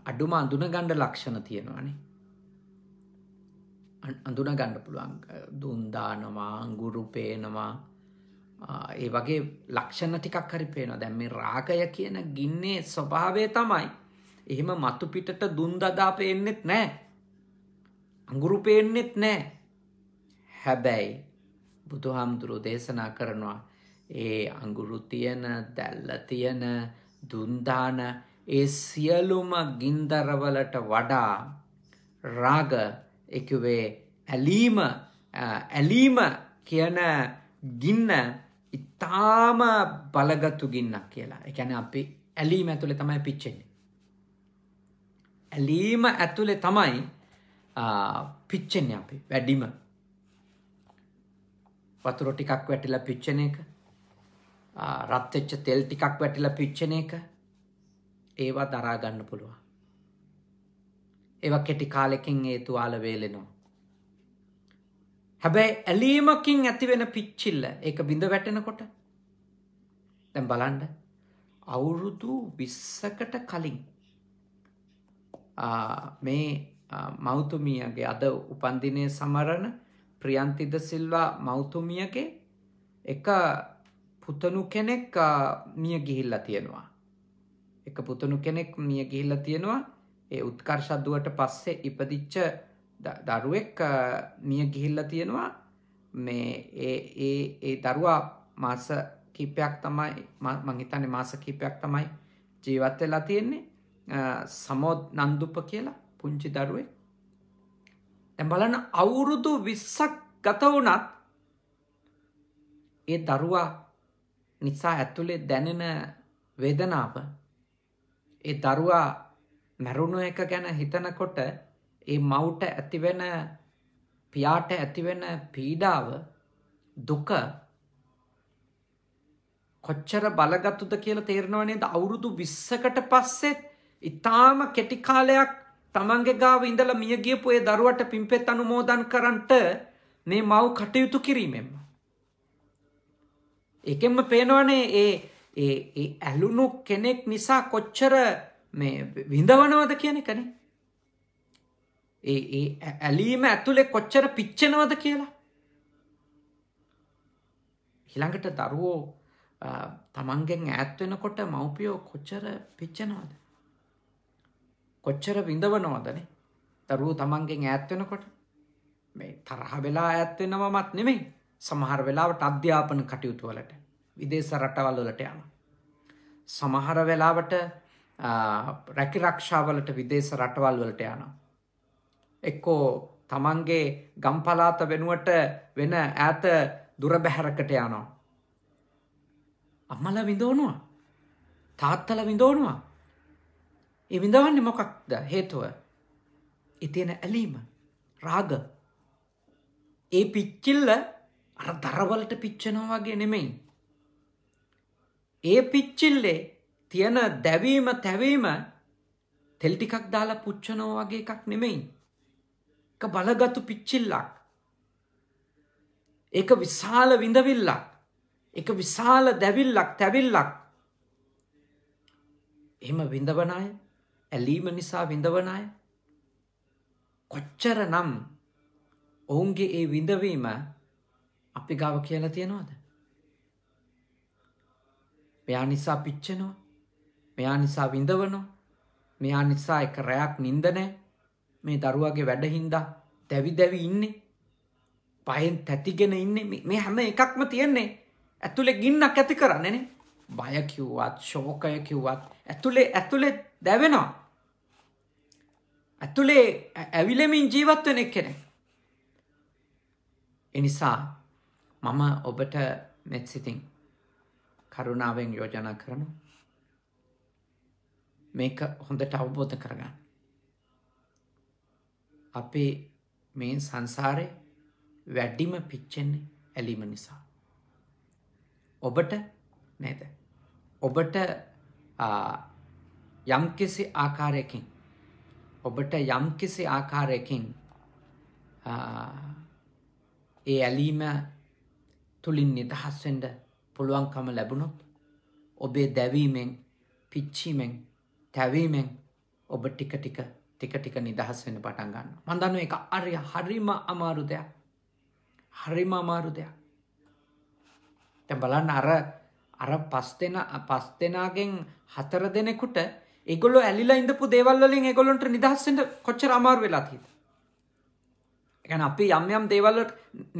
අඩුම අඳුන ගණ්ඩ ලක්ෂණ තියෙනවානේ අඳුන ගණ්ඩ පුළුවන් දුන්දානවා අංගුරු පේනවා ඒ වගේ ලක්ෂණ ටිකක් හරි පේනවා දැන් මේ රාගය කියන ගින්නේ ස්වභාවය තමයි එහෙම මතු පිටට දුන් දදා පේන්නෙත් නෑ අඟුරු පේන්නෙත් නෑ හැබැයි බුදුහාමුදුරු දේශනා කරනවා ඒ අඟුරු තියෙන දැල්ල තියෙන දුන්දාන ඒ සියලුම ගින්දරවලට වඩා රාග එකවේ ඇලීම ඇලීම කියන ගින්න ඉතාම බලගත්තු ගින්නක් කියලා එකැන අපි ඇලීම ඇතුළේ තමයි පිච්චෙන්නේ. ඇලීම ඇතුළේ තමයි පිච්චෙන්නේ අපි වැඩිම වතුර ටිකක් වැටිලා පිච්චෙන එක රත්වෙච්ච තෙල් ටිකක් වැටිලා පිච්චෙන එක ඒවා දරාගන්න පුළුවන්. ඒව කෙටි කාලෙකින් ඒ තුවාල වේලෙනවා. හැබැයි ඇලීමකින් ඇතිවෙන පිච්චිල්ල ඒක බිඳ වැටෙනකොට දැම් බලන්ඩ අවුරුදු විස්සකට කලින් මේ මෞතුමියගේ අද උපන්දිනය සමරණ ප්‍රියන්තිද සිල්වා මෞතුමියගේ එක පුතනු කෙනෙක් මිය ගිහිල්ලා තියෙනවා එක පුතනු කෙනෙක් මිය ගිහිල්ල තියෙනවා ඒ උත්කර්ශද්දුවට පස්සේ ඉපදිච්ච දරුවෙක් මිය ගිහිල්ල තියෙනවා මේ ඒ ඒ දරුවා මාස කීපයක් තමයි මංහිතන්න මාස කීපයක් තමයි ජීවත් වෙලා තියෙන්නේ සමෝත් නන්දුප කියලා පුංචි දරුවේ දැන් බලන්න අවුරුදු 20ක් ගත වුණත් ඒ දරුවා නිසා ඇතුලේ දැනෙන වේදනාව ඒ දරුවා මැරුණු එක ගැන හිතනකොට ඒ මවුට ඇතිවෙන පියාට ඇතිවෙන පීඩාව දුක කොච්චර බලගත්තුද කියලා තේරෙනව නේද අවුරුදු 20කට පස්සෙත් ඊටාම කෙටි කාලයක් Tamange ගාව ඉඳලා මිය ගියපු ඒ දරුවට පින්පෙත් අනුමෝදන් කරන්නට මේ මව් කටයුතු කිරීමෙන් ඒකෙන්ම පේනවනේ ඒ ඒ ඇලුණු කෙනෙක් නිසා කොච්චර මේ විඳවනවද කියන කනේ ඒ ඇලීම ඇතුළෙ කොච්චර පිච්චෙනවද කියලා හිළඟට දරුවෝ තමන්ගෙන් ඈත්වෙනකොට මව්පියෝ කොච්චර පිච්චෙනවද කොච්චර විඳවනවදනේ දරුවෝ තමන්ගෙන් ඈත්වෙනකොට මේ තරහ වෙලා ඈත්වෙනවමත් නෙමෙයි සමහර වෙලාවට අධ්‍යාපන කටයුතු වලට විදේශ රටවල් වලට යන. සමහර වෙලාවට රැකිරක්ෂාවලට විදේශ රටවල් වලට යන. එක්කෝ තමන්ගේ ගම්පලාත වෙනුවට වෙන ඈත දුරබැහැරකට යනවා. අම්මල විඳෝනවා තාත්තල විඳෝනවා ඒ විඳවන්නේ මොකක්ද හේතුව එතියෙන ඇලීම රාග ඒ පිච්චිල්ල අර දරවලට පිච්චනවා වගේ නෙමෙයි ඒ පිච්චිල්ලේ තියෙන දැවීම තැවීම තෙල් ටිකක් දාලා පුච්චනෝ වගේ එකක් නෙමෙයි. එක බලගත්තු පිච්චිල්ලක්. ඒක විශාල විඳවිල්ලක්. ඒක විශාල දැවිල්ලක් තැවිල්ලක්. එහෙම විඳවන අය ඇලීම නිසා විඳවන අය කොච්චර නම් ඔවුන්ගේ ඒ විඳවීම අපි ගාව කියලා තියෙනවද? මෙයා නිසා පිච්චෙනවා මෙයා නිසා විඳවනවා මෙයා නිසා එක රැයක් නින්දනෑ මේ දරුවගේ වැඩහින්දා දැවි දැවි ඉන්නේ පයෙන් තැතිගෙන ඉන්නේ මේ හැම එකක්ම තියෙන්නේ ඇතුළේ ගින්නක් ඇති කරන්නේන බය කිව්වත් ශෝකය කිව්වත් ඇතුළේ ඇතුළේ දැවෙනවා ඇතුළේ ඇවිලමින් ජීවත්වෙන එක් කෙනෙ එනිසා මම ඔබට මෙත්සිතින් කරුණාවෙන් යෝජනා කරනු මේක හොඳට අවබෝධ කරගන්න. අපේ මේ සංසාරය වැඩිම පිච්චෙන්නේ ඇලීම නිසා. ඔබට නේද. ඔබට යම්කිසි ආකාරයකින් ඔබට යම්කිසි ආකාරයකින් ඒ ඇලීම තුළින් නිදහස්වෙන්ට පුළුවන්කම ලැබුණොත් ඔබේ දැවීමෙන් පිච්චීමෙන් තැවීමෙන් ඔබ ටික ටික ටික ටික නිදහස් වෙන පටන් ගන්න. මම දන්නවා ඒක අරිය හරිම අමාරු දෙයක්. හරිම අමාරු දෙයක්. දැන් බලන්න අර අර පස් දෙනා පස් දෙනාගෙන් හතර දෙනෙකුට ඒගොල්ලෝ ඇලිලා ඉඳපු දේවල් වලින් ඒගොල්ලන්ට නිදහස් වෙන්න කොච්චර අමාරු වෙලා තියෙද? ගැන අපි යම් යම් දේවල්ලට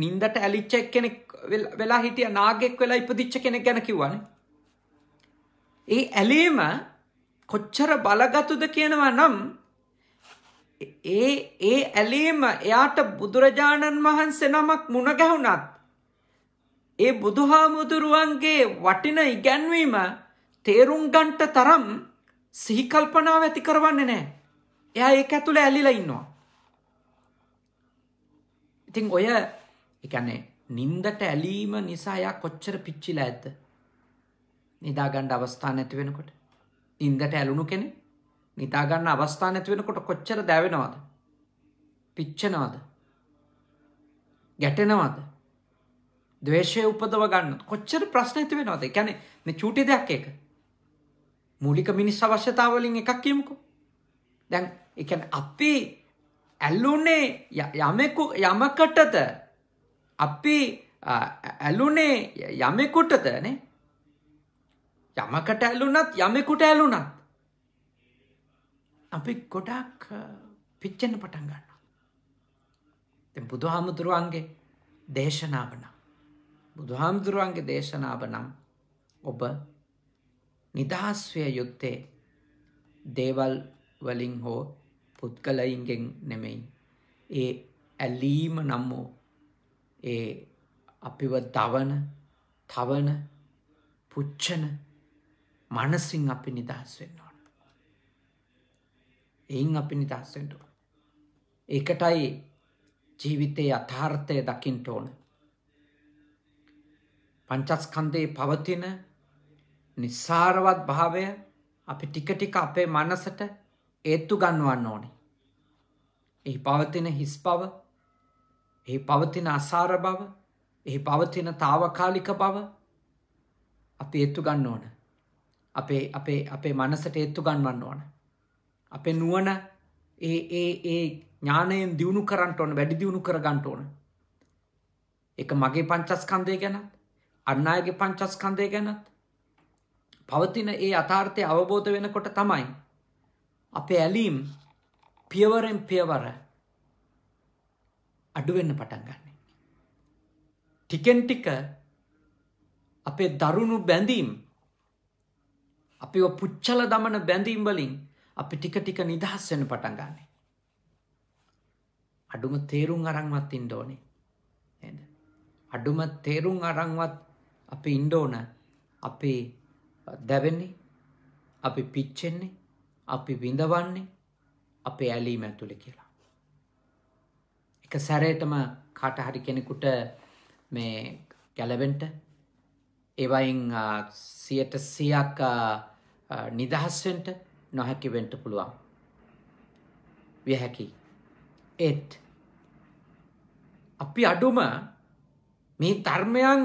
නින්දට ඇලිච්චක් කෙනෙක් වෙලා හිටිය නාගෙක් වෙලා ඉපදිච්ච කෙනෙක් ගැන කිව්වන ඒ ඇලීම කොච්චර බලගතුද කියනවා නම් ඒ ඒ ඇලීම එයාට බුදුරජාණන් වහන්සේ නමක් මුණ ගැහුණත් ඒ බුදුහාමුදුරුවන්ගේ වටින ඉගැන්වීම තේරුම් ගන්ට තරම් සිහිකල්පනාව ඇති කරවන්නේ නෑ එයා ඒක ඇතුළ ඇලිලා ඉන්නවා ඉතින් ඔය එකන්නේ නින්දට ඇලීම නිසා යා කොච්චර පිච්චිලා ඇත්ද නිදාගණ්ඩ අවස්ථාන ඇති වෙනකොට ඉන්දට ඇලුණු කෙනෙ නිතාගන්න අවස්ථාන ඇති වෙනකොට කොච්චර දැවෙනවාද පිච්චනවාද ගැටෙනවාද දවේශය උපදව ගන්න කොච්චර ප්‍රශ්න ඇති වෙනවාද කැනෙ මේ චූටි දෙයක් එක මූලික මිනිස් අවශ්‍යතාවලින් එකක් කියමුකෝ දැන් එකන අපේ ඇල්ලුනේ යමෙකු යමකටද අපි ඇලුනේ යමෙකුටදන යමකට ඇලුනත් යමෙකුට ඇලුනත් අපි ගොඩක් පිච්චෙන පටන් ගන්න. තැ බුදු හාමුදුරුවන්ගේ දේශනාව නම් බුදු හාමුදුරුවන්ගේ දේශනාව නම් ඔබ නිදහස්වය යුත්තේ දේවල් වලින් හෝ පුද්ගලයින්ගෙන් නෙමෙයි. ඒ ඇලීම නම්මෝ ඒ අපිව දවන තවන පුච්චන මනසින් අපි නිදහස් වෙන්න ඕන. එයින් අපි නිදහස් වෙන්න ඕන. ඒකටයි ජීවිතයේ යථාර්ථය දකින්න ඕන. පංචස්කන්ධේ පවතින නිස්සාරවත් භාවය අපි ටික ටික අපේ මනසට ඒත්තු ගන්නවන්න ඕනි. එහි පවතින හිස් බව එහි පවතින අසාර බව එහි පවතින තාවකාලික බව අපි ඒත්තු ගන්න ඕන. අපේ අපේ අපේ මනසට ඒත්තු ගන්වන්න ඕන. අපේ නුවන ඒ ඒ ඒ ඥානයෙන් දියුණු කරන්නට ඕන වැඩි දියුණු කර ගන්නට ඕන. එක මගේ පංචස්කන්දය ගැනත් අන්න අයගේ පංචස්කන්දය ගැනත් පවතින ඒ අථාර්ථය අවබෝධ වෙනකොට තමයි අපේ ඇලීම් පියවරෙන් පියවර අඩුවෙන්න පටන් ගන්න. ටිකෙන් ටික අපේ දරුණු බැඳීම් අපිව පුච්චල දමන බැඳීම් වලින් අපි ටික ටික නිදහස් වෙන පටන් ගන්න. අඩුම තේරුම් අරන්වත් ඉන්න ඕනේ. නේද? අඩුම තේරුම් අරන්වත් අපි ඉන්න ඕන. අපි දැවෙන්නේ. අපි පිච්චෙන්නේ. අපි විඳවන්නේ අපේ ඇලීම ඇතුළ කියලා. එක සැරේටම කාටහරි කෙනෙකුට මේ ගැලවෙන්ට ඒවයින් සියට සියක් නිදහස්වෙන්ට නොහැකි වෙන්ට පුළුවන්. වියහැකි. ඒත් අපි අඩුම මේ ධර්මයන්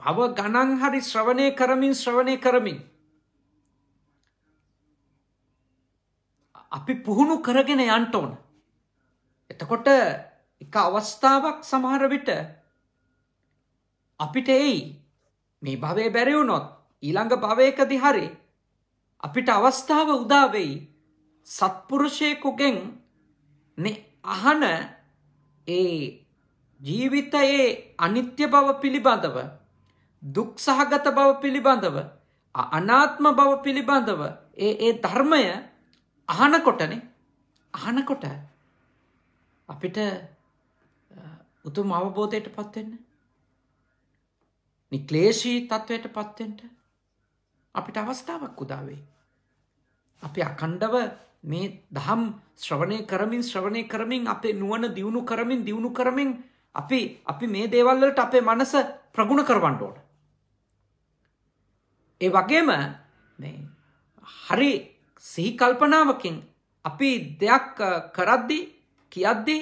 පව ගණන් හරි ශ්‍රවණය කරමින් ශ්‍රවණය කරමින් අපි පුහුණු කරගෙන යන්ට ඕන. එතකොට එක අවස්ථාවක් සමහරවිට අපිට එයි මේ භවය බැරිවුණොත් ඊළඟ භවයකදි හරි අපිට අවස්ථාව උදාවෙයි සත්පුරුෂයකුගෙන් අහන ඒ ජීවිතයේ අනිත්‍ය බව පිළිබඳව දුක්සහගත බව පිළිබඳව අනාත්ම බව පිළිබඳව ඒ ඒ ධර්මය අහනකොටනේ අහනකොට අපිට උතුම් අවබෝධයට පත්වෙන්න නික්ලේශී තත්ත්වයට පත්වෙන්ට අපිට අවස්ථාවක් උදාවේ. අපි අකණ්ඩව මේ දහම් ශ්‍රවණය කරමින් ශ්‍රවණය කරමින් අපේ නුවන දියුණු කරමින් දියුණු කරමින් අපි අපි මේ දේවල්ලට අපේ මනස ප්‍රගුණ කරවන්න ඕන. ඒ වගේම හරි සිහි කල්පනාවකින් අපි දෙයක් කරද්දි කියද්දි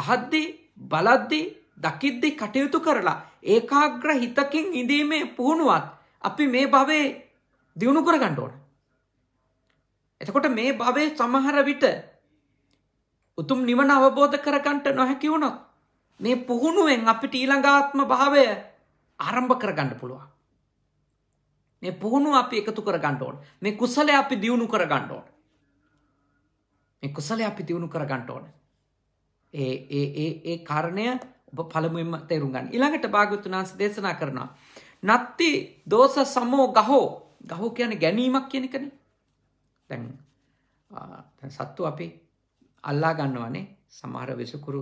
අහද්දි බලද්දි දකිද්දි කටයුතු කරලා ඒකාග්‍ර හිතකින් ඉඳීමේ පුහුණුවත් අපි මේ භවයේ දියුණු කරගන්න ඕන. එතකොට මේ භවයේ සමහර විට උතුම් නිවන අවබෝධ කරගන්නට නොහැකි වුණොත් මේ පුහුණුවෙන් අපිට ඊළඟාත්ම භාවය ආරම්භ කරගන්න පුළුවන්. මේ පුහුණු අපි එකතු කර ගන්න ඕන. මේ කුසලය අපි දියුණු කර ගන්න ඕන. මේ කුසලය අපි දියුණු කර ගන්න ඕන. ඒ ඒ ඒ ඒ කාරණය ඔබ පළමුවෙන්ම තේරුම් ගන්න. ඊළඟට භාග්‍යවතුන් වහන්සේ දේශනා කරනවා. නත්ති දෝෂ සමෝ ගහෝ. ගහෝ කියන්නේ ගැනීමක් කියන එකනේ. දැන් දැන් සත්තු අපි අල්ලා ගන්නවනේ. සමහර විසකුරු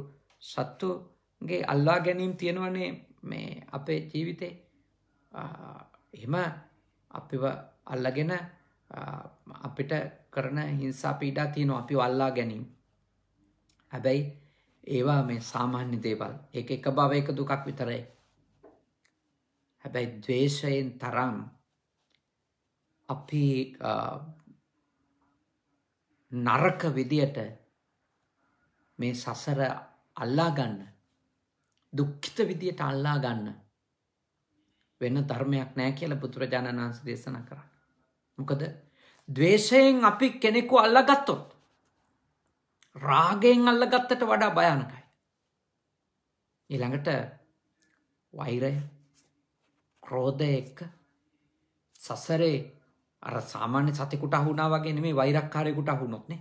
සත්තුගේ අල්ලා ගැනීම තියෙනවනේ මේ අපේ ජීවිතේ. එහෙම අපිව අල්ලගෙන අපිට කරන හිංසා පීඩා තියෙනවා අපි අල්ලා ගැනීම. හැබැයි ඒවා මේ සාමාන්‍ය දේවල්. ඒක එක බව එක දුකක් විතරයි. හැබැයි ද්වේෂයෙන් තරම් අපි නරක විදියට මේ සසර අල්ලා ගන්න දුක්ඛිත විදියට අල්ලා ගන්න වෙන ධර්මයක් නෑ කියල බුදුරජාණන් වහන්ස දේශන කරන්න. මොකද දවේශයෙන් අපි කෙනෙකු අල්ලගත්තොත්. රාගෙන් අල්ලගත්තට වඩා භයනකයි. ඊළඟට වෛරය ක්‍රෝධය එක්ක සසරේ අර සාමාන්‍ය සතිකුට අහුනා වගේ නෙමේ වෛරක්කාරයකුට අහුනොත්නේ.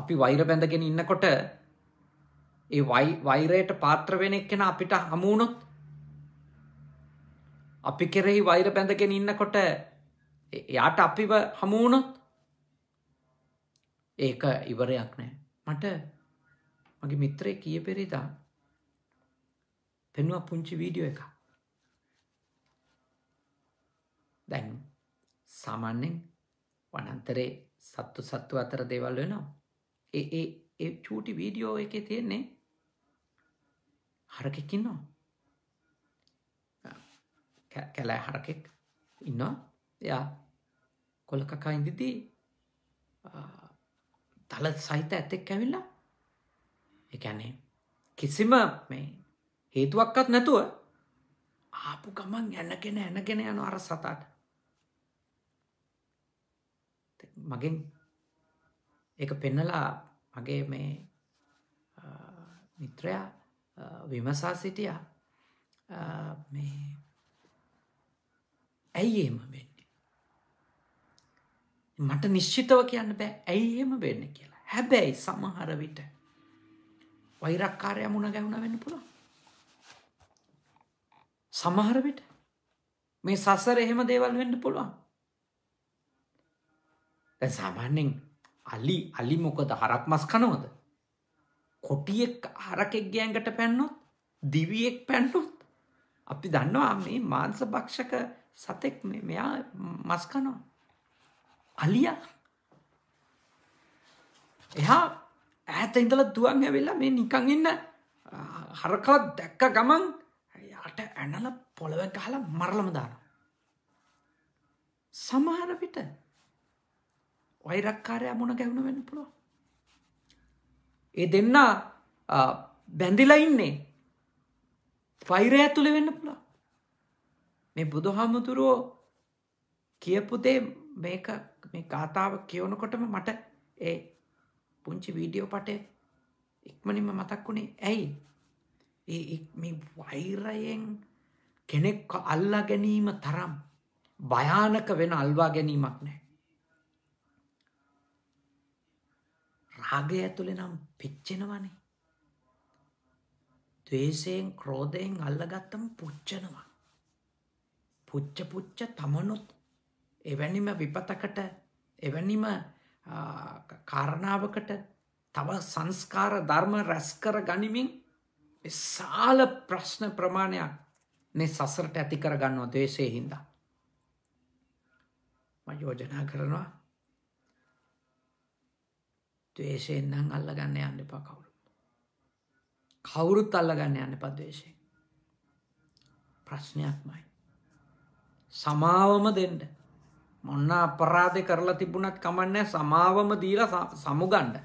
අපි වෛර බැඳගෙන ඉන්නකොට ඒ වෛරයට පාත්‍රවෙන එක්කෙන අපිට හමුණොත් අපි කෙරෙහි වෛර පැඳගෙන ඉන්නකොට යාට අපිව හමුවුණොත් ඒක ඉවරයක් නෑ මට මගේ මිත්‍රය කිය පෙරිදා පෙනුව පුංචි වීඩියෝ එක දැන් සාමාන්‍යෙන් වනන්තරේ සත්තු සත්තු අතර දේවල් වෙනවා ඒ ඒ ඒ චූටි වීඩියෝ එකේ තියෙන්නේ හරකෙකින්නවා කැලෑ හරකෙක් ඉන්නවා එයා කොල කකා ඉඳිදී තල සහිත ඇතෙක් කැවිල්ලා එකැනේ කිසිම මේ හේතුවක්කත් නැතුව ආපු ගමන් ඇනගෙන ඇනගෙන යන අර සතාට මගෙන් එක පෙන්නලා මගේ මේ මිත්‍රයා විමසා සිටියා මේ ඇයි එහෙම වෙන්නේ. මට නිශ්චිතව කියන්න බෑ ඇයි එහෙම වෙන්න කියලා හැබැයි සමහර විට වෛරක්කාරය මුණ ගැහුණ වෙන්න පුළුවන්. සමහර විට මේ සසර එහෙම දේවල් වෙන්න පුළුවන්. දැන් සාමාන්‍යයෙන් අලි අලි මොකද හරක් මස් කනවද? කොටියෙක් හරකෙක් ගෑඟට පැන්නොත් දිවියෙක් පැන්නොත් අපි දන්නවා මේ මාංශ භක්ෂක සතෙක් මෙයා මස් කනවා. අලියා. එහා ඈත ඉඳලා දුවන් ඇවිල්ලා මේ නිකන් ඉන්න හරකව දැක්ක ගමන් යට ඇනලා පොළව ගහලා මරලම දානවා. සමහර විට වෛරක්කාරයා මුණ ගැහුණ වෙන්න පුළුවන්. ඒ දෙන්න බැඳිලා ඉන්නේ වෛරය ඇතුළේ වෙන්න පුළුවන්. මේ බුදු හාමුදුරුවෝ කියපුදේ මේක මේ ගාථාව කියවනකොටම මට ඒ පුංචි වීඩියෝ පටේ ඉක්මනින්ම මතක් වුණේ ඇයි ඒ මේ වෛරයෙන් කෙනෙක් අල්ලා ගැනීම තරම් භයානක වෙන අල්වා ගැනීමක් නෑ රාගය ඇතුළේ නම් පිච්චෙනවනේ ද්වේෂයෙන් ක්‍රෝධයෙන් අල්ලගත්තම පුච්චනවා පුච්ච පුච්ච තමනුත් එවැනිම විපතකට එවැනිම කාරණාවකට තව සංස්කාර ධර්ම රැස්කර ගනිමින් සාල ප්‍රශ්න ප්‍රමාණයක් මේ සසරට ඇති කර ගන්නවා දේශය හින්දා. ම යෝජනා කරනවා දේශයෙන්නම් අල්ලගන්න යන්න එපා කවුරු. කවුරුත් අල්ලගන්න යන්න පදේශය. ප්‍රශ්නයක්මයි. සමාවම දෙන්න මොන්න අපරාධය කරලා තිබුණත් කමන්නෑ සමාවම දීලා සමුගණ්ඩ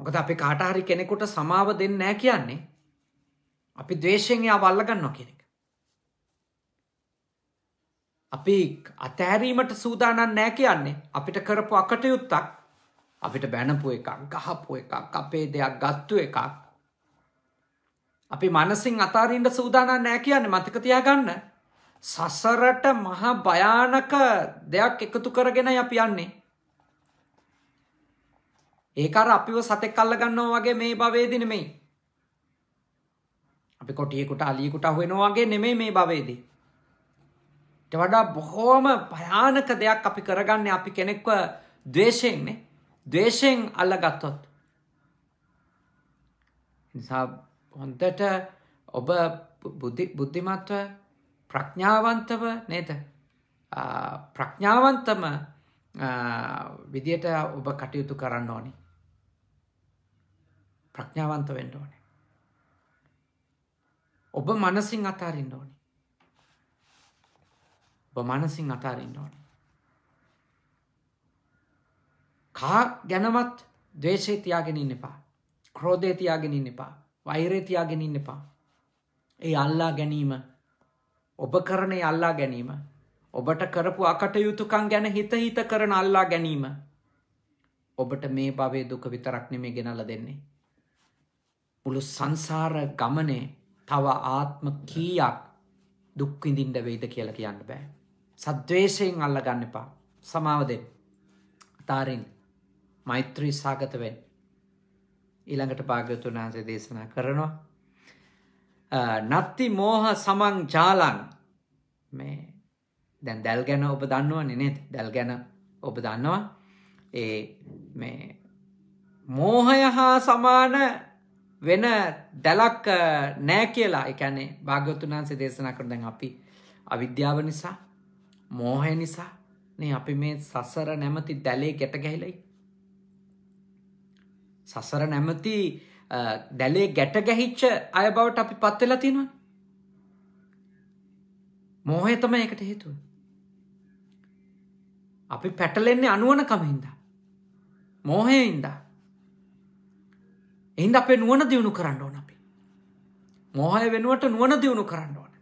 මොකද අපි කාටහරි කෙනෙකුට සමාව දෙන්න නෑ කියන්නේ අපි දවේශයෙන් යා වල්ලගන්න කෙනෙක් අපි අතෑරීමට සූදානන් නෑ කියන්නේ අපිට කරපු අකටයුත්තක් අපිට බැනපු එකක් ගහපු එකක් අපේ දෙයක් ගත්තු එකක් අපි මනසින් අතාරීන්ට සූදානම් නෑ කියන්නේ මතක තියාගන්න. සසරට මහා භයානක දෙයක් එකතු කරගෙන අපි යන්නේ. ඒක අර අපිව සතෙක් අල්ල ගන්නවා වගේ මේ භවයේදී නෙමෙයි. අපි කොටියෙකුට අලියෙකුට අහු වෙනවා වගේ නෙමෙයි මේ භවයේදී. ඊට වඩා බොහෝම භයානක දෙයක් අපි කරගන්නේ අපි කෙනෙක්ව ද්වේෂයෙන්නේ. ද්වේෂයෙන් අල්ලගත්තොත්. නිසා හොන්දට ඔබ බුද්ධිමත්ව ප්‍රඥාවන්තව නේද ප්‍රඥාවන්තම විදියට ඔබ කටයුතු කරන්න ඕනි ප්‍රඥාවන්ත වෙන්න ඕන ඔබ මනසින් අතාරන්න ඕනි ඔබ මනසින් අතාරන්න ඕනි කා ගැනවත් දේශේ තියාගෙන ඉන්න එපා ක්‍රෝධය තියාගෙන ඉන්න එපා වෛරේ තියාගෙන ඉන්න එපා. ඒ අල්ලා ගැනීම ඔබ කරනේ අල්ලා ගැනීම ඔබට කරපු අකටයුතුකම් ගැන හිත හිත කරන අල්ලා ගැනීම ඔබට මේ භවයේ දුක විතරක් නෙමෙයි ගෙනල්ලා දෙන්නේ. මුළු සංසාර ගමනේ තව ආත්ම කීයක් දුක් විඳින්න වෙයිද කියලා කියන්න බෑ. සද්වේෂයෙන් අල්ලගන්න එපා. සමාව දෙන්න. තාරින් මෛත්‍රී සාගත වෙන්න. ඊළඟට භාග්‍යවතුන් වහන්සේ දේශනා කරනවා. නත්ති මෝහ සමං ජාලං මේ දැන් දැල් ගැන ඔබ දන්නවනේ නේද? දැල් ගැන ඔබ දන්නවා. ඒ මේ මෝහය හා සමාන වෙන දැලක් නෑ කියලා. ඒ කියන්නේ භාග්‍යවතුන් වහන්සේ දේශනා කරන දැන් අපි අවිද්‍යාව නිසා, මෝහය නිසා නේ අපි මේ සසර නැමැති දැලේ ගැට ගැහිලායි. සසර නැමති දැලේ ගැට ගැහිච්ච අය බවට අපි පත්වෙලා තියෙනවා. මෝහය තමයි ඒකට හේතුව. අපි පැටලෙන්නේ අනුවන කමින්දා. මෝහයඉන්දා. එහින්ද අපේ නුවන දියුණු කරන්න ඕන අපි. මෝහය වෙනුවට නුවන දියුණු කරන්න ඕන.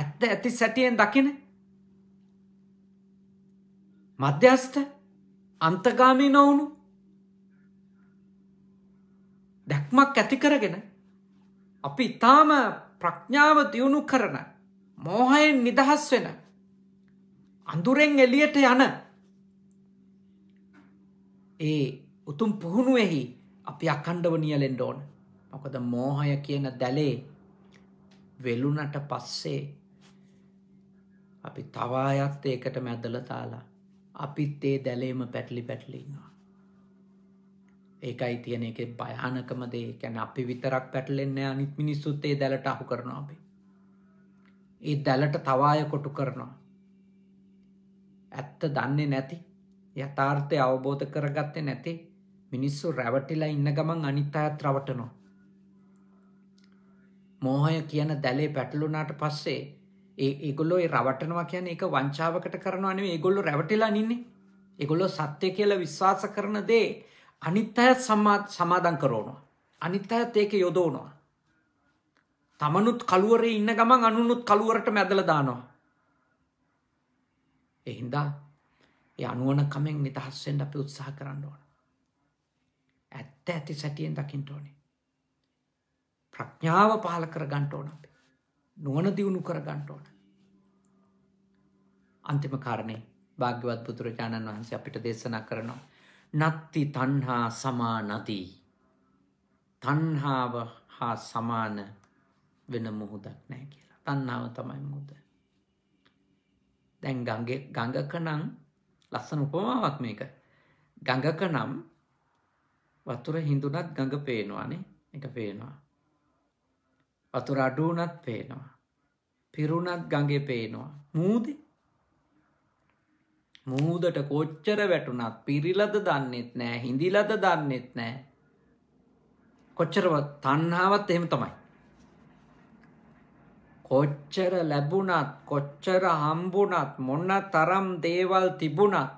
ඇත්ත ඇති සැටියෙන් දකින. මධ්‍යස්ථ අන්තගාමී නොවුණු දැක්මක් ඇති කරගෙන අපි ඉතාම ප්‍රඥාව දියුණු කරන මෝහයෙන් නිදහස් වෙන අඳුරෙන් එලියට යන ඒ උතුම් පුහුණුවෙහි අපි අකණ්ඩව නියලෙන්ඩ ඕන මොකද මෝහය කියන දැලේ වෙලුනට පස්සේ අපි තවායත් ඒකට මැදල තාලා අපිත් ඒ දැලේම පැටලි පැටලින්වා ඒකයි තියෙන එක භයානකමදේ ැන අපි විතරක් පැටලෙන්නේ අනිත් මිනිස්සුත්තේ දැලට අහු කරනවා අපි. ඒ දැලට තවාය කොටු කරනවා. ඇත්ත දන්නේ නැති යථාර්ථය අවබෝධ කරගත්තේ නැති මිනිස්සු රැවටිලා ඉන්න ගමන් අනිත් අයත් රවටනවා. මෝහය කියන දැලේ පැටලුනාට පස්සේ ඒ ඒගොල්ලෝ ඒ රවටනවා කියන එක වංචාවකට කරනවා නෙවෙයි ඒගොල්ලෝ රැවටිලා නින්නේ. ඒගොල්ලෝ සත්‍ය කියලා විශ්වාස කරන දේ අනිත් අයත් සමාදන් කරවනවා. අනිත් අයත් ඒක යොදවනවා. තමනුත් කළුවරේ ඉන්න ගමන් අනුනුත් කළුවරට මැදල දානවා. එහින්දා ඒ අනුවන කමෙන් නිදහස්සෙන් අපි උත්සාහ කරන්න ඕන. ඇත්ත ඇති සැටියෙන් දකිින්ට ඕනේ. ප්‍රඥාව පහල කර ගන්ට ඕන අපි. නුවන දියුණු කර ගන්ට ඕන. අන්තිම කාරණේ භාග්‍යවත් බුදුරජාණන් වහන්සේ අපිට දේශනා කරනවා. නත්ති තණ්හා සමානති තණ්හාව හා සමාන වෙන මුහුදක් නැහැ කියලා. තණ්හාව තමයි මුහුද. දැන් ගඟේ ගඟක නම් ලස්සන උපමාවක් මේක. ගඟක නම් වතුර හිඳුනත් ගඟ පේනවානේ. ඒක පේනවා. වතුර අඩු වුණත් පේනවා. පිරුණත් ගඟේ පේනවා. මූදේ මුහුදට කොච්චර වැටුනත් පිරිලද දන්නෙත් නෑ හිඳිලද දන්නෙත් නෑ. කොච්චරවත් තන්හාවත් එහෙම තමයි. කොච්චර ලැබුණත් කොච්චර හම්බුනත් මොන්න තරම් දේවල් තිබුණත්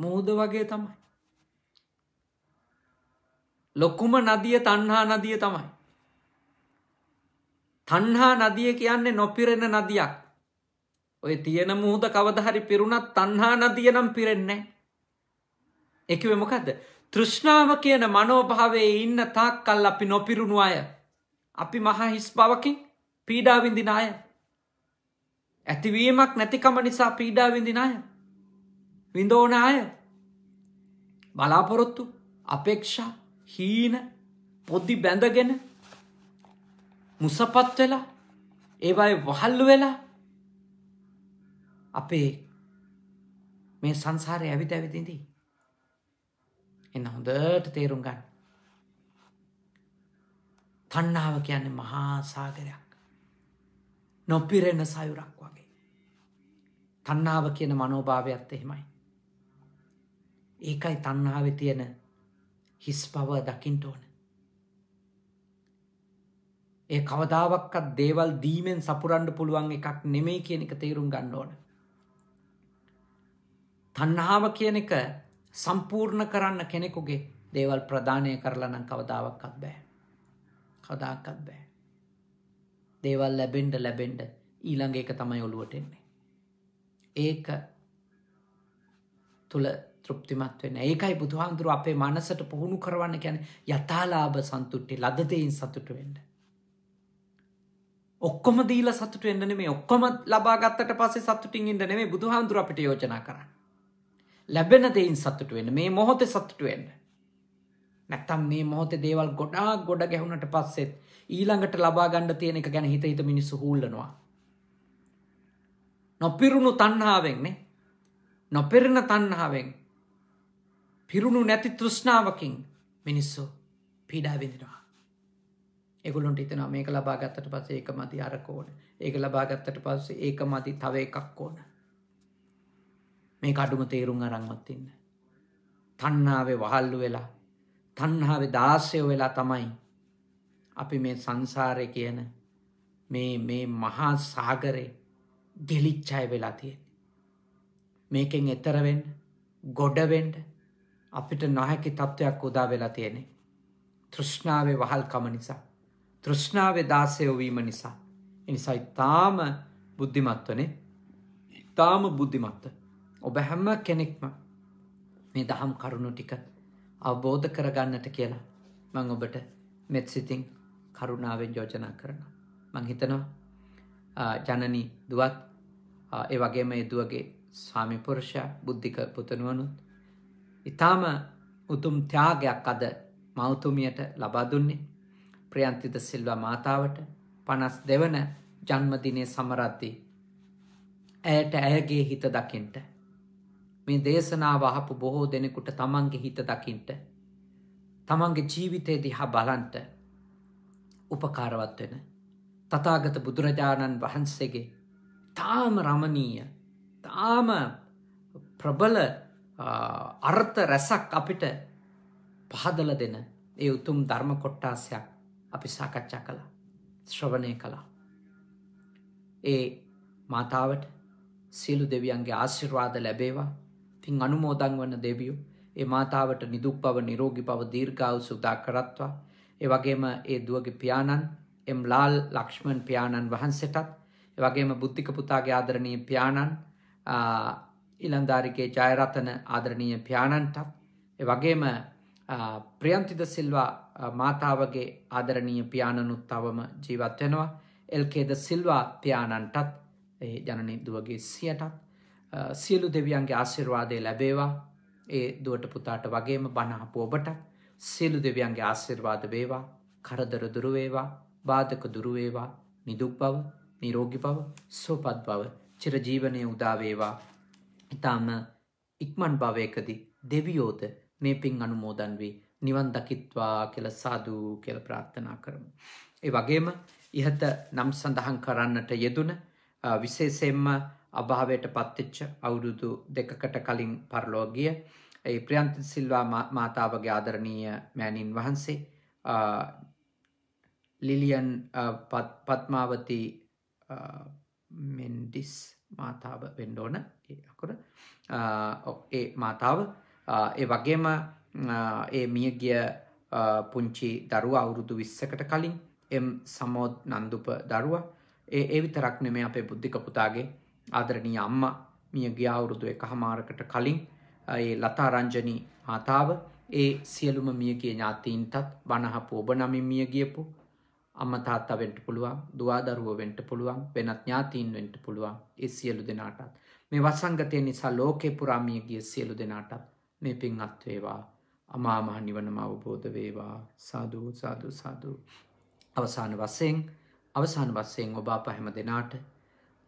මුහුද වගේ තමයි. ලොකුම නදිය තන්හා නදිය තමයි. තන්හා නදිය කියන්නේ නොපිරෙන නදියක් ඔය තියෙන මුහද කවදහරි පිරුණත් තන්හා නදිය නම් පිරෙන්නේ. එකව මොකක්ද තෘෂ්ණාව කියන මනෝභාවේ ඉන්න තාක් කල් අපි නොපිරුණු අය. අපි මහා හිස් බවකින් පීඩාවිඳින අය. ඇතිවීමක් නැතිකම නිසා පීඩාවිඳින අය. විඳෝන අය බලාපොරොත්තු අපේක්ෂා හීන පොද්දි බැඳගෙන මුසපත් වෙලා ඒවයි වහල්ලු වෙලා අපේ මේ සංසාරය ඇවිත ඇවිතිදී. එන්න හොඳට තේරුම් ගන්න. තණ්හාව කියන්නේ මහා සාගරයක්. නොපිරෙන සයුරක් වගේ. තණ්හාව කියන මනෝභාවයත් එහෙමයි. ඒකයි තණ්හාවේ තියෙන හිස් බව දකින්න ඕන. ඒ කවදාවක්වත් දේවල් දීමෙන් සපුරන්න පුළුවන් එකක් නෙමෙයි කියන එක තේරුම් ගන්න ඕන. තණ්හාව කියන එක සම්පූර්ණ කරන්න කෙනෙකුගේ දේවල් ප්‍රදානය කරලා නම් කවදාවත් බෑ. කවදාවත් බෑ. දේවල් ලැබෙන්න ලැබෙන්න ඊළඟ එක තමයි ඔළුවට එන්නේ. ඒක තුල තෘප්තිමත් වෙන. ඒකයි බුදුහාඳුර අපේ මනසට පුහුණු කරවන්න කියන්නේ යථාලාභ සන්තුට්ටි ලද දෙයින් සතුට වෙන්න. ඔක්කොම දීලා සතුට වෙන්න නෙමෙයි ඔක්කොම ලබා ගත්තට පස්සේ සතුටින් ඉන්න නෙමෙයි බුදුහාඳුර අපිට යෝජනා කරන්නේ. ලැබෙන දෙයින් සතුට වෙන මේ මොහොතේ සතුට වෙන්න. නැත්තම් මේ මොහොතේ දේවල් ගොඩාක් ගොඩ ගැහුනට පස්සෙත් ඊළඟට ලබා ගන්න තියෙන එක ගැන හිත හිත මිනිස්සු හූල්ලනවා. නොපිරුණු තණ්හාවෙන් නේ. නොපිරෙන තණ්හාවෙන්. පිරුණු නැති තෘෂ්ණාවකින් මිනිස්සු පීඩා විඳිනවා. ඒගොල්ලොන්ට හිතනවා මේක ලබා ගත්තට පස්සේ ඒක මදි අරක ඕන. ඒක ලබා ගත්තට පස්සේ ඒක මදි තව එකක් ඕන. මේ කඩුම තේරුම් අරන්වත් ඉන්න. තණ්හාවේ වහල්ලු වෙලා තණ්හාවේ දාස්‍ය වෙලා තමයි අපි මේ සංසාරය කියන මේ මේ මහා සාගරේ ගෙලිච්චය වෙලා තියෙන්නේ. මේකෙන් එතර වෙන්න, ගොඩ වෙන්න අපිට නොහැකි තත්වයක් උදා වෙලා තියෙන්නේ. තෘෂ්ණාවේ වහල්කම නිසා, තෘෂ්ණාවේ දාසය වීම නිසා. එනිසා ඊටාම බුද්ධිමත්වනේ. ඊටාම බුද්ධිමත්ව ඔබ හැම කෙනෙක්ම මේ දහම් කරුණු ටික අවබෝධ කරගන්නට කියලා මං ඔබට මෙත් සිතින් කරුණාවෙන් යෝජනා කරන. මං හිතනවා ජනනී දුවත් ඒ වගේම ඒ දුවගේ ස්වාමිපුරුෂයා බුද්ධික පුතනුවනුත් ඉතාම උතුම් ත්‍යාගයක් අද මෞතුමියට ලබා දුන්නේ ප්‍රියන්තිත සිල්වා මාතාවට පනස් දෙවන ජන්මදිනය සමරද්දී ඇයට ඇයගේ හිත දකිින්ට මේ දේශනාව අහපු බොහෝ දෙනෙකුට තමන්ගේ හිත දකිින්ට තමන්ගේ ජීවිතය දිහා බලන්ට උපකාරවත් වෙන තතාගත බුදුරජාණන් වහන්සේගේ තාම රමණීය තාම ප්‍රබල අර්ථ රැසක් අපිට පහදල දෙන ඒ උතුම් ධර්ම කොට්ටාසයක් අපි සාකච්ඡා කළා ශ්‍රවණය කළා ඒ මාතාවට සියලු දෙවියන්ගේ ආශිර්වාද ලැබේවා තිං අනුමෝදන් වන්න දෙවියෝ ඒ මාතාවට නිදුක් පව නිරෝගි පව දීර්ඝාව සුදා කරත්වා ඒ වගේම ඒ දුවගේ පියාණන් එම් ලාල් ලක්ෂ්මන් පියාණන් වහන්සටත් ඒ වගේම බුද්ධික පුතාගේ ආදරණීය පියාණන් ඉලන්දාරිගේ ජයරතන ආදරණීය පියාණන්ටත් ඒ වගේම ප්‍රියන්තිද සිල්වා මාතාවගේ ආදරණීය පියාණනුත් තවම ජීවත් වෙනවා එල්කේද සිල්වා පියාණන්ටත් ඒ ජනනී දුවගේ සියටත් සියලු දෙවියන්ගේ ආසිර්වාදය ලැබේවා ඒ දුවට පුතාට වගේම බණහපු ඔබට සියලු දෙවියන්ගේ ආසිර්වාද වේවා කරදර දුරුවේවා බාධක දුරුවේවා නිදුක් බව නිරෝගි බව සෝපත් බව චිරජීවනය උදාවේවා ඉතාම ඉක්මන් භවයකදි දෙවියෝද මේ පින් අනුමෝදන් වී නිවන් දකිත්වා කියල සාධූ කියල ප්‍රාර්ථනා කරමු. ඒ වගේම ඉහත නම් සඳහන් කරන්නට යෙදුන විශේසෙන්ම අභාවයට පත්තිච්ච අවුරුදු දෙකකට කලින් පරලෝගිය ඒ ප්‍රියන්ත සිල්වා මාතාවගේ ආදරණීය මෑණින් වහන්සේ ලිලියන් පත්මාවති මෙන්ඩිස් මාතාව වෙන්ඩෝන අකුර ඒ මාතාව ඒ වගේම ඒ මියගිය පුංචි දරුව අවුරුදු විස්සකට කලින් එම් සමෝත් නන්දුප දරුව ඒ ඒ විතරක්නෙම අපේ බුද්ධික පුතාගේ ආදරණී අම්මා මියගේ අවුරුදු එකහමාරකට කලින් ඒ ලතාරංජනී මාතාව ඒ සියලුම මියගේ ඥාතීන්ටත් බණහපු ඔබ නමින් මිය ගියපු අම්ම තාත්තා වෙන්න පුළුවන් දුවා දරුවෝ වෙන්න පුළුවන් වෙනත් ඥාතීන් වෙන්න පුළුවන් ඒ සියලු දෙනාටත් මේ වසංගතය නිසා ලෝකේ පුරා මිය ගිය සියලු දෙනාටත් මේ පින්වත් වේවා අමා මහ නිවනම අවබෝධ වේවා සාදු සාදු සාදු අවසාන වශයෙන් අවසාන වශයෙන් ඔබ අප හැම දෙනාට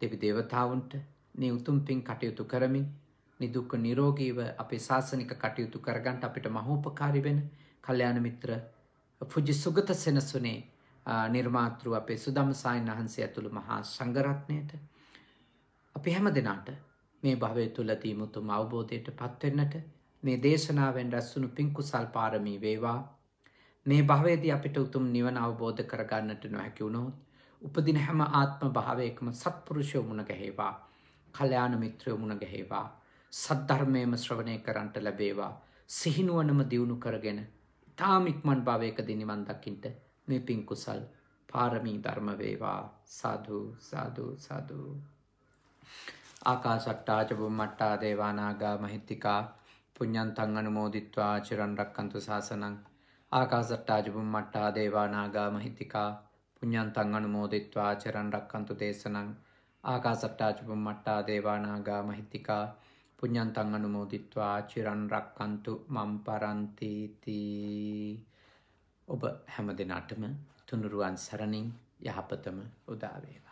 දෙවි දේවතාවුන්ට මේ උතුම් පින් කටයුතු කරමින් නිදුක්ක නිරෝගීව අපේ ශාසනික කටයුතු කරගන්න අපිට මහෝපකාරී වෙන කල්යාණ මිත්‍ර පුජ්‍ය සුගත සෙනසුනේ නිර්මාතෘ අපේ සුදම් සායන් වහන්සේ ඇතුළු මහා සංඝරත්නයට අපි හැම දෙනාට මේ භවය තුලදී මුතුම අවබෝධයට පත්වෙන්නට මේ දේශනාවෙන් රැස්වුණු පින් කුසල් පාරමී වේවා මේ භවයේදී අපිට උතුම් නිවන අවබෝධ කරගන්නට නොහැකි වුණොත් උපදින හැම ආත්ම භාවයකම සත්පුරුෂය මුණ ගැහේවා කල්යාණ මිත්‍රයෝ මුණ ගැහේවා සද්ධර්මයම ශ්‍රවණය කරන්නට ලැබේවා සිහිනුවනම දියුණු කරගෙන තාමික්මන් භාවයකදී නිවන් දකින්ට මේ පින් කුසල් පාරමී ධර්ම වේවා සාදු සාදු සාදු ආකාශට්ටා චබුම්මට්ටා දේවානාගා මහිත්‍තිකා පුඤ්ඤන්තං අනුමෝදිත්වා චිරන් රැක්කන්තු සාසනං ආකාශට්ටා චබුම්මට්ටා දේවානාගා මහිත්‍තිකා පුඤ්ඤන්තං අනුමෝදිත්වා චරන් රක්칸තු දේශනං ආකාසට්ටාචුපම් මට්ටා දේවානාගා මහිත්‍තිකා පුඤ්ඤන්තං අනුමෝදිත්වා චිරන් රක්칸තු මම් පරන්ති තී ඔබ හැම දිනාටම තුනුරුවන් සරණින් යහපතම උදා වේ